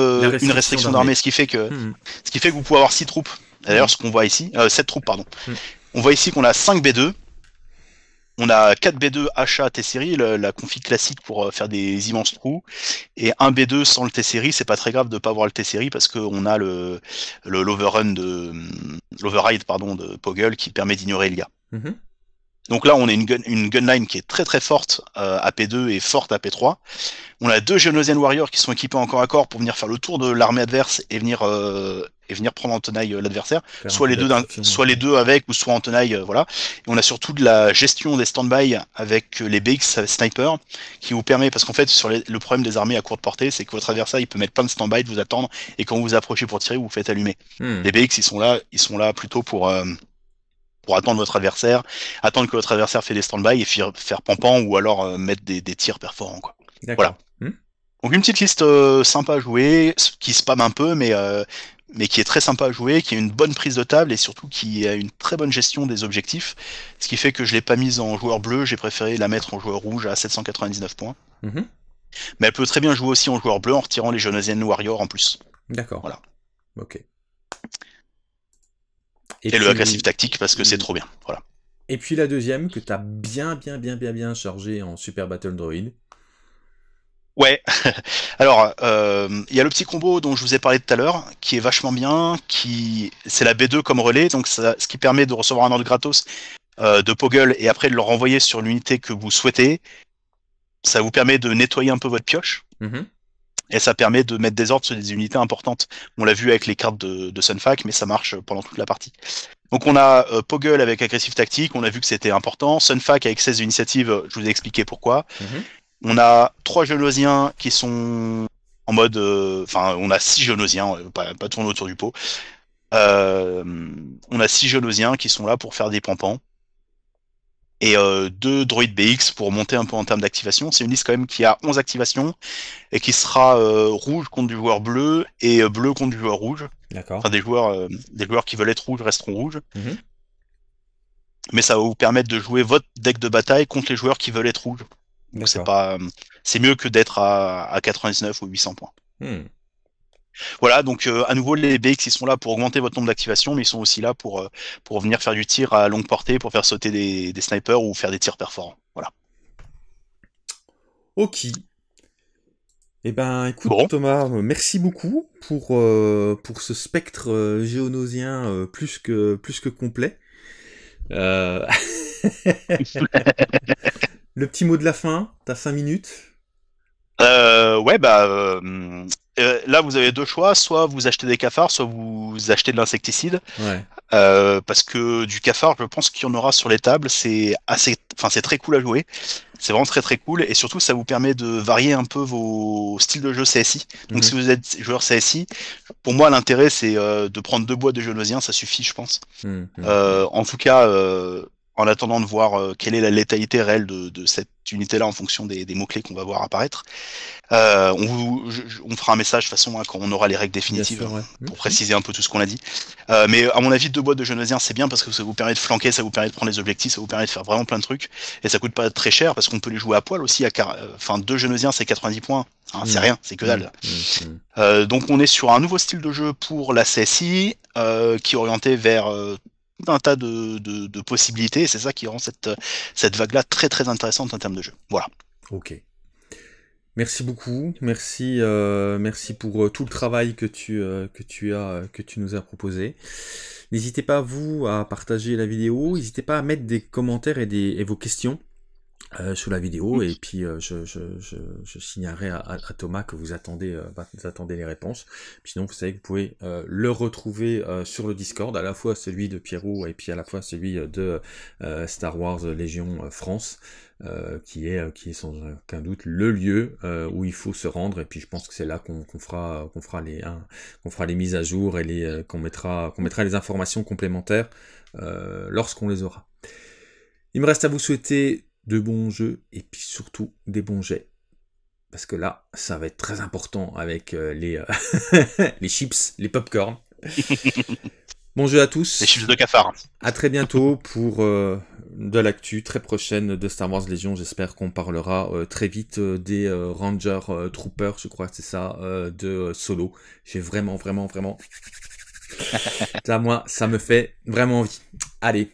restriction, d'armée, ce qui fait que hmm. ce qui fait que vous pouvez avoir 6 troupes. D'ailleurs, ce qu'on voit ici, 7 euh, troupes, pardon. Hmm. On voit ici qu'on a 5 B2, on a 4 B2 HA T-Série, la config classique pour euh, faire des immenses trous, et un B2 sans le T-Série, c'est pas très grave de pas avoir le T-Série parce qu'on a le l'overrun de l'override pardon de Poggle qui permet d'ignorer l'IA. gars mhm. Donc là, on a une, gun, gunline qui est très très forte euh, à P2 et forte à P3. On a deux Genosian Warriors qui sont équipés encore à corps pour venir faire le tour de l'armée adverse et venir, euh, et venir prendre en tenaille euh, l'adversaire. Soit, les deux soit les deux avec ou soit en tenaille. voilà. Et on a surtout de la gestion des stand-by avec les BX Sniper qui vous permet, parce qu'en fait, sur le problème des armées à courte portée, c'est que votre adversaire il peut mettre plein de stand-by, de vous attendre et quand vous vous approchez pour tirer, vous vous faites allumer. Hmm. Les BX ils sont là, ils sont là plutôt pour pour attendre votre adversaire, attendre que votre adversaire fait des stand-by et faire, faire pampan ou alors euh, mettre des, tirs perforants. Quoi. Voilà. Hmm. Donc une petite liste euh, sympa à jouer, qui spam un peu, mais, euh, mais qui est très sympa à jouer, qui a une bonne prise de table et surtout qui a une très bonne gestion des objectifs. Ce qui fait que je ne l'ai pas mise en joueur bleu, j'ai préféré la mettre en joueur rouge à 799 points. Mhm. Mais elle peut très bien jouer aussi en joueur bleu en retirant les Genesian Warriors en plus. D'accord. Voilà. Ok. Et, le agressif tactique parce que c'est trop bien. Voilà. Et puis la deuxième que tu as bien bien bien bien bien chargée en Super Battle Droid. Ouais. *laughs* Alors, euh, il y a le petit combo dont je vous ai parlé tout à l'heure, qui est vachement bien, qui c'est la B2 comme relais, donc ce qui permet de recevoir un ordre gratos euh, de Poggle et après de le renvoyer sur l'unité que vous souhaitez. Ça vous permet de nettoyer un peu votre pioche. Mm-hmm. Et ça permet de mettre des ordres sur des unités importantes. On l'a vu avec les cartes de, de, Sunfac, mais ça marche euh, pendant toute la partie. Donc on a euh, Poggle avec Agressive Tactique, on a vu que c'était important. Sunfac avec 16 initiatives, euh, je vous ai expliqué pourquoi. Mhm. On a trois jeunosiens qui sont en mode... Enfin, on a six jeunosiens, pas, pas tourner autour du pot. on a six jeunosiens qui sont là pour faire des pampans et euh, deux droid BX pour monter un peu en termes d'activation. C'est une liste quand même qui a 11 activations et qui sera euh, rouge contre du joueur bleu et euh, bleu contre du joueur rouge. des joueurs, des joueurs qui veulent être rouges resteront rouges. Mhm. Mais ça va vous permettre de jouer votre deck de bataille contre les joueurs qui veulent être rouges. c'est pas, c'est mieux que d'être à, 99 ou 800 points. Hmm. Voilà, donc euh, à nouveau, les BX, ils sont là pour augmenter votre nombre d'activations, mais ils sont aussi là pour, euh, pour venir faire du tir à longue portée, pour faire sauter des, snipers ou faire des tirs perforants. Voilà. Ok. Eh ben, écoute, Thomas, euh, merci beaucoup pour, pour ce spectre géonosien plus, que, plus que complet. *laughs* *laughs* Le petit mot de la fin, t'as 5 minutes. ouais, bah, euh, là, vous avez deux choix. Soit vous achetez des cafards, soit vous achetez de l'insecticide. Euh, parce que du cafard, je pense qu'il y en aura sur les tables. C'est assez, enfin, c'est très cool à jouer. C'est vraiment très très cool. Et surtout, ça vous permet de varier un peu vos styles de jeu CSI. Donc, mhm. si vous êtes joueur CSI, pour moi, l'intérêt, c'est euh, de prendre deux boîtes de génosiens. Ça suffit, je pense. Mhm. en tout cas, en attendant de voir euh, quelle est la létalité réelle de, cette unité-là en fonction des, mots-clés qu'on va voir apparaître. Euh, on, fera un message de façon hein, quand on aura les règles définitives pour préciser un peu tout ce qu'on a dit. Euh, mais à mon avis, deux boîtes de jeunesiens c'est bien parce que ça vous permet de flanquer, ça vous permet de prendre les objectifs, ça vous permet de faire vraiment plein de trucs. Et ça coûte pas très cher parce qu'on peut les jouer à poil aussi. À euh, Enfin, deux Genesiens, c'est 90 points. Hein, C'est mm. rien, c'est que dalle. Mm. Mm. donc on est sur un nouveau style de jeu pour la CSI qui est orienté vers un tas de, possibilités, c'est ça qui rend cette, cette vague-là très très intéressante en termes de jeu. Voilà. Ok. Merci beaucoup, merci, euh, merci pour euh, tout le travail que tu, euh, que tu as, que tu nous as proposé. N'hésitez pas vous à partager la vidéo, n'hésitez pas à mettre des commentaires et, des, et vos questions euh, sous la vidéo et puis euh, je, je, signalerai à, Thomas que vous attendez euh, bah, vous attendez les réponses. sinon vous savez que vous pouvez le retrouver sur le Discord, à la fois celui de Pierrot et puis à la fois celui de Star Wars Légion France. qui est qui est sans aucun doute le lieu où il faut se rendre et puis je pense que c'est là qu'on fera qu'on fera les hein, qu'on fera les mises à jour et les qu'on mettra qu'on mettra les informations complémentaires lorsqu'on les aura. Il me reste à vous souhaiter de bons jeux et puis surtout des bons jets. Parce que là, ça va être très important avec euh, les, euh, *laughs* les chips, les popcorns. *laughs* bon jeu à tous. Les chips de cafard. À très bientôt pour euh, de l'actu très prochaine de Star Wars Légion. J'espère qu'on parlera très vite des Ranger Troopers, je crois que c'est ça, de Solo. J'ai vraiment, vraiment, vraiment. ça *laughs* moi, ça me fait vraiment envie. Allez.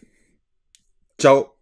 Ciao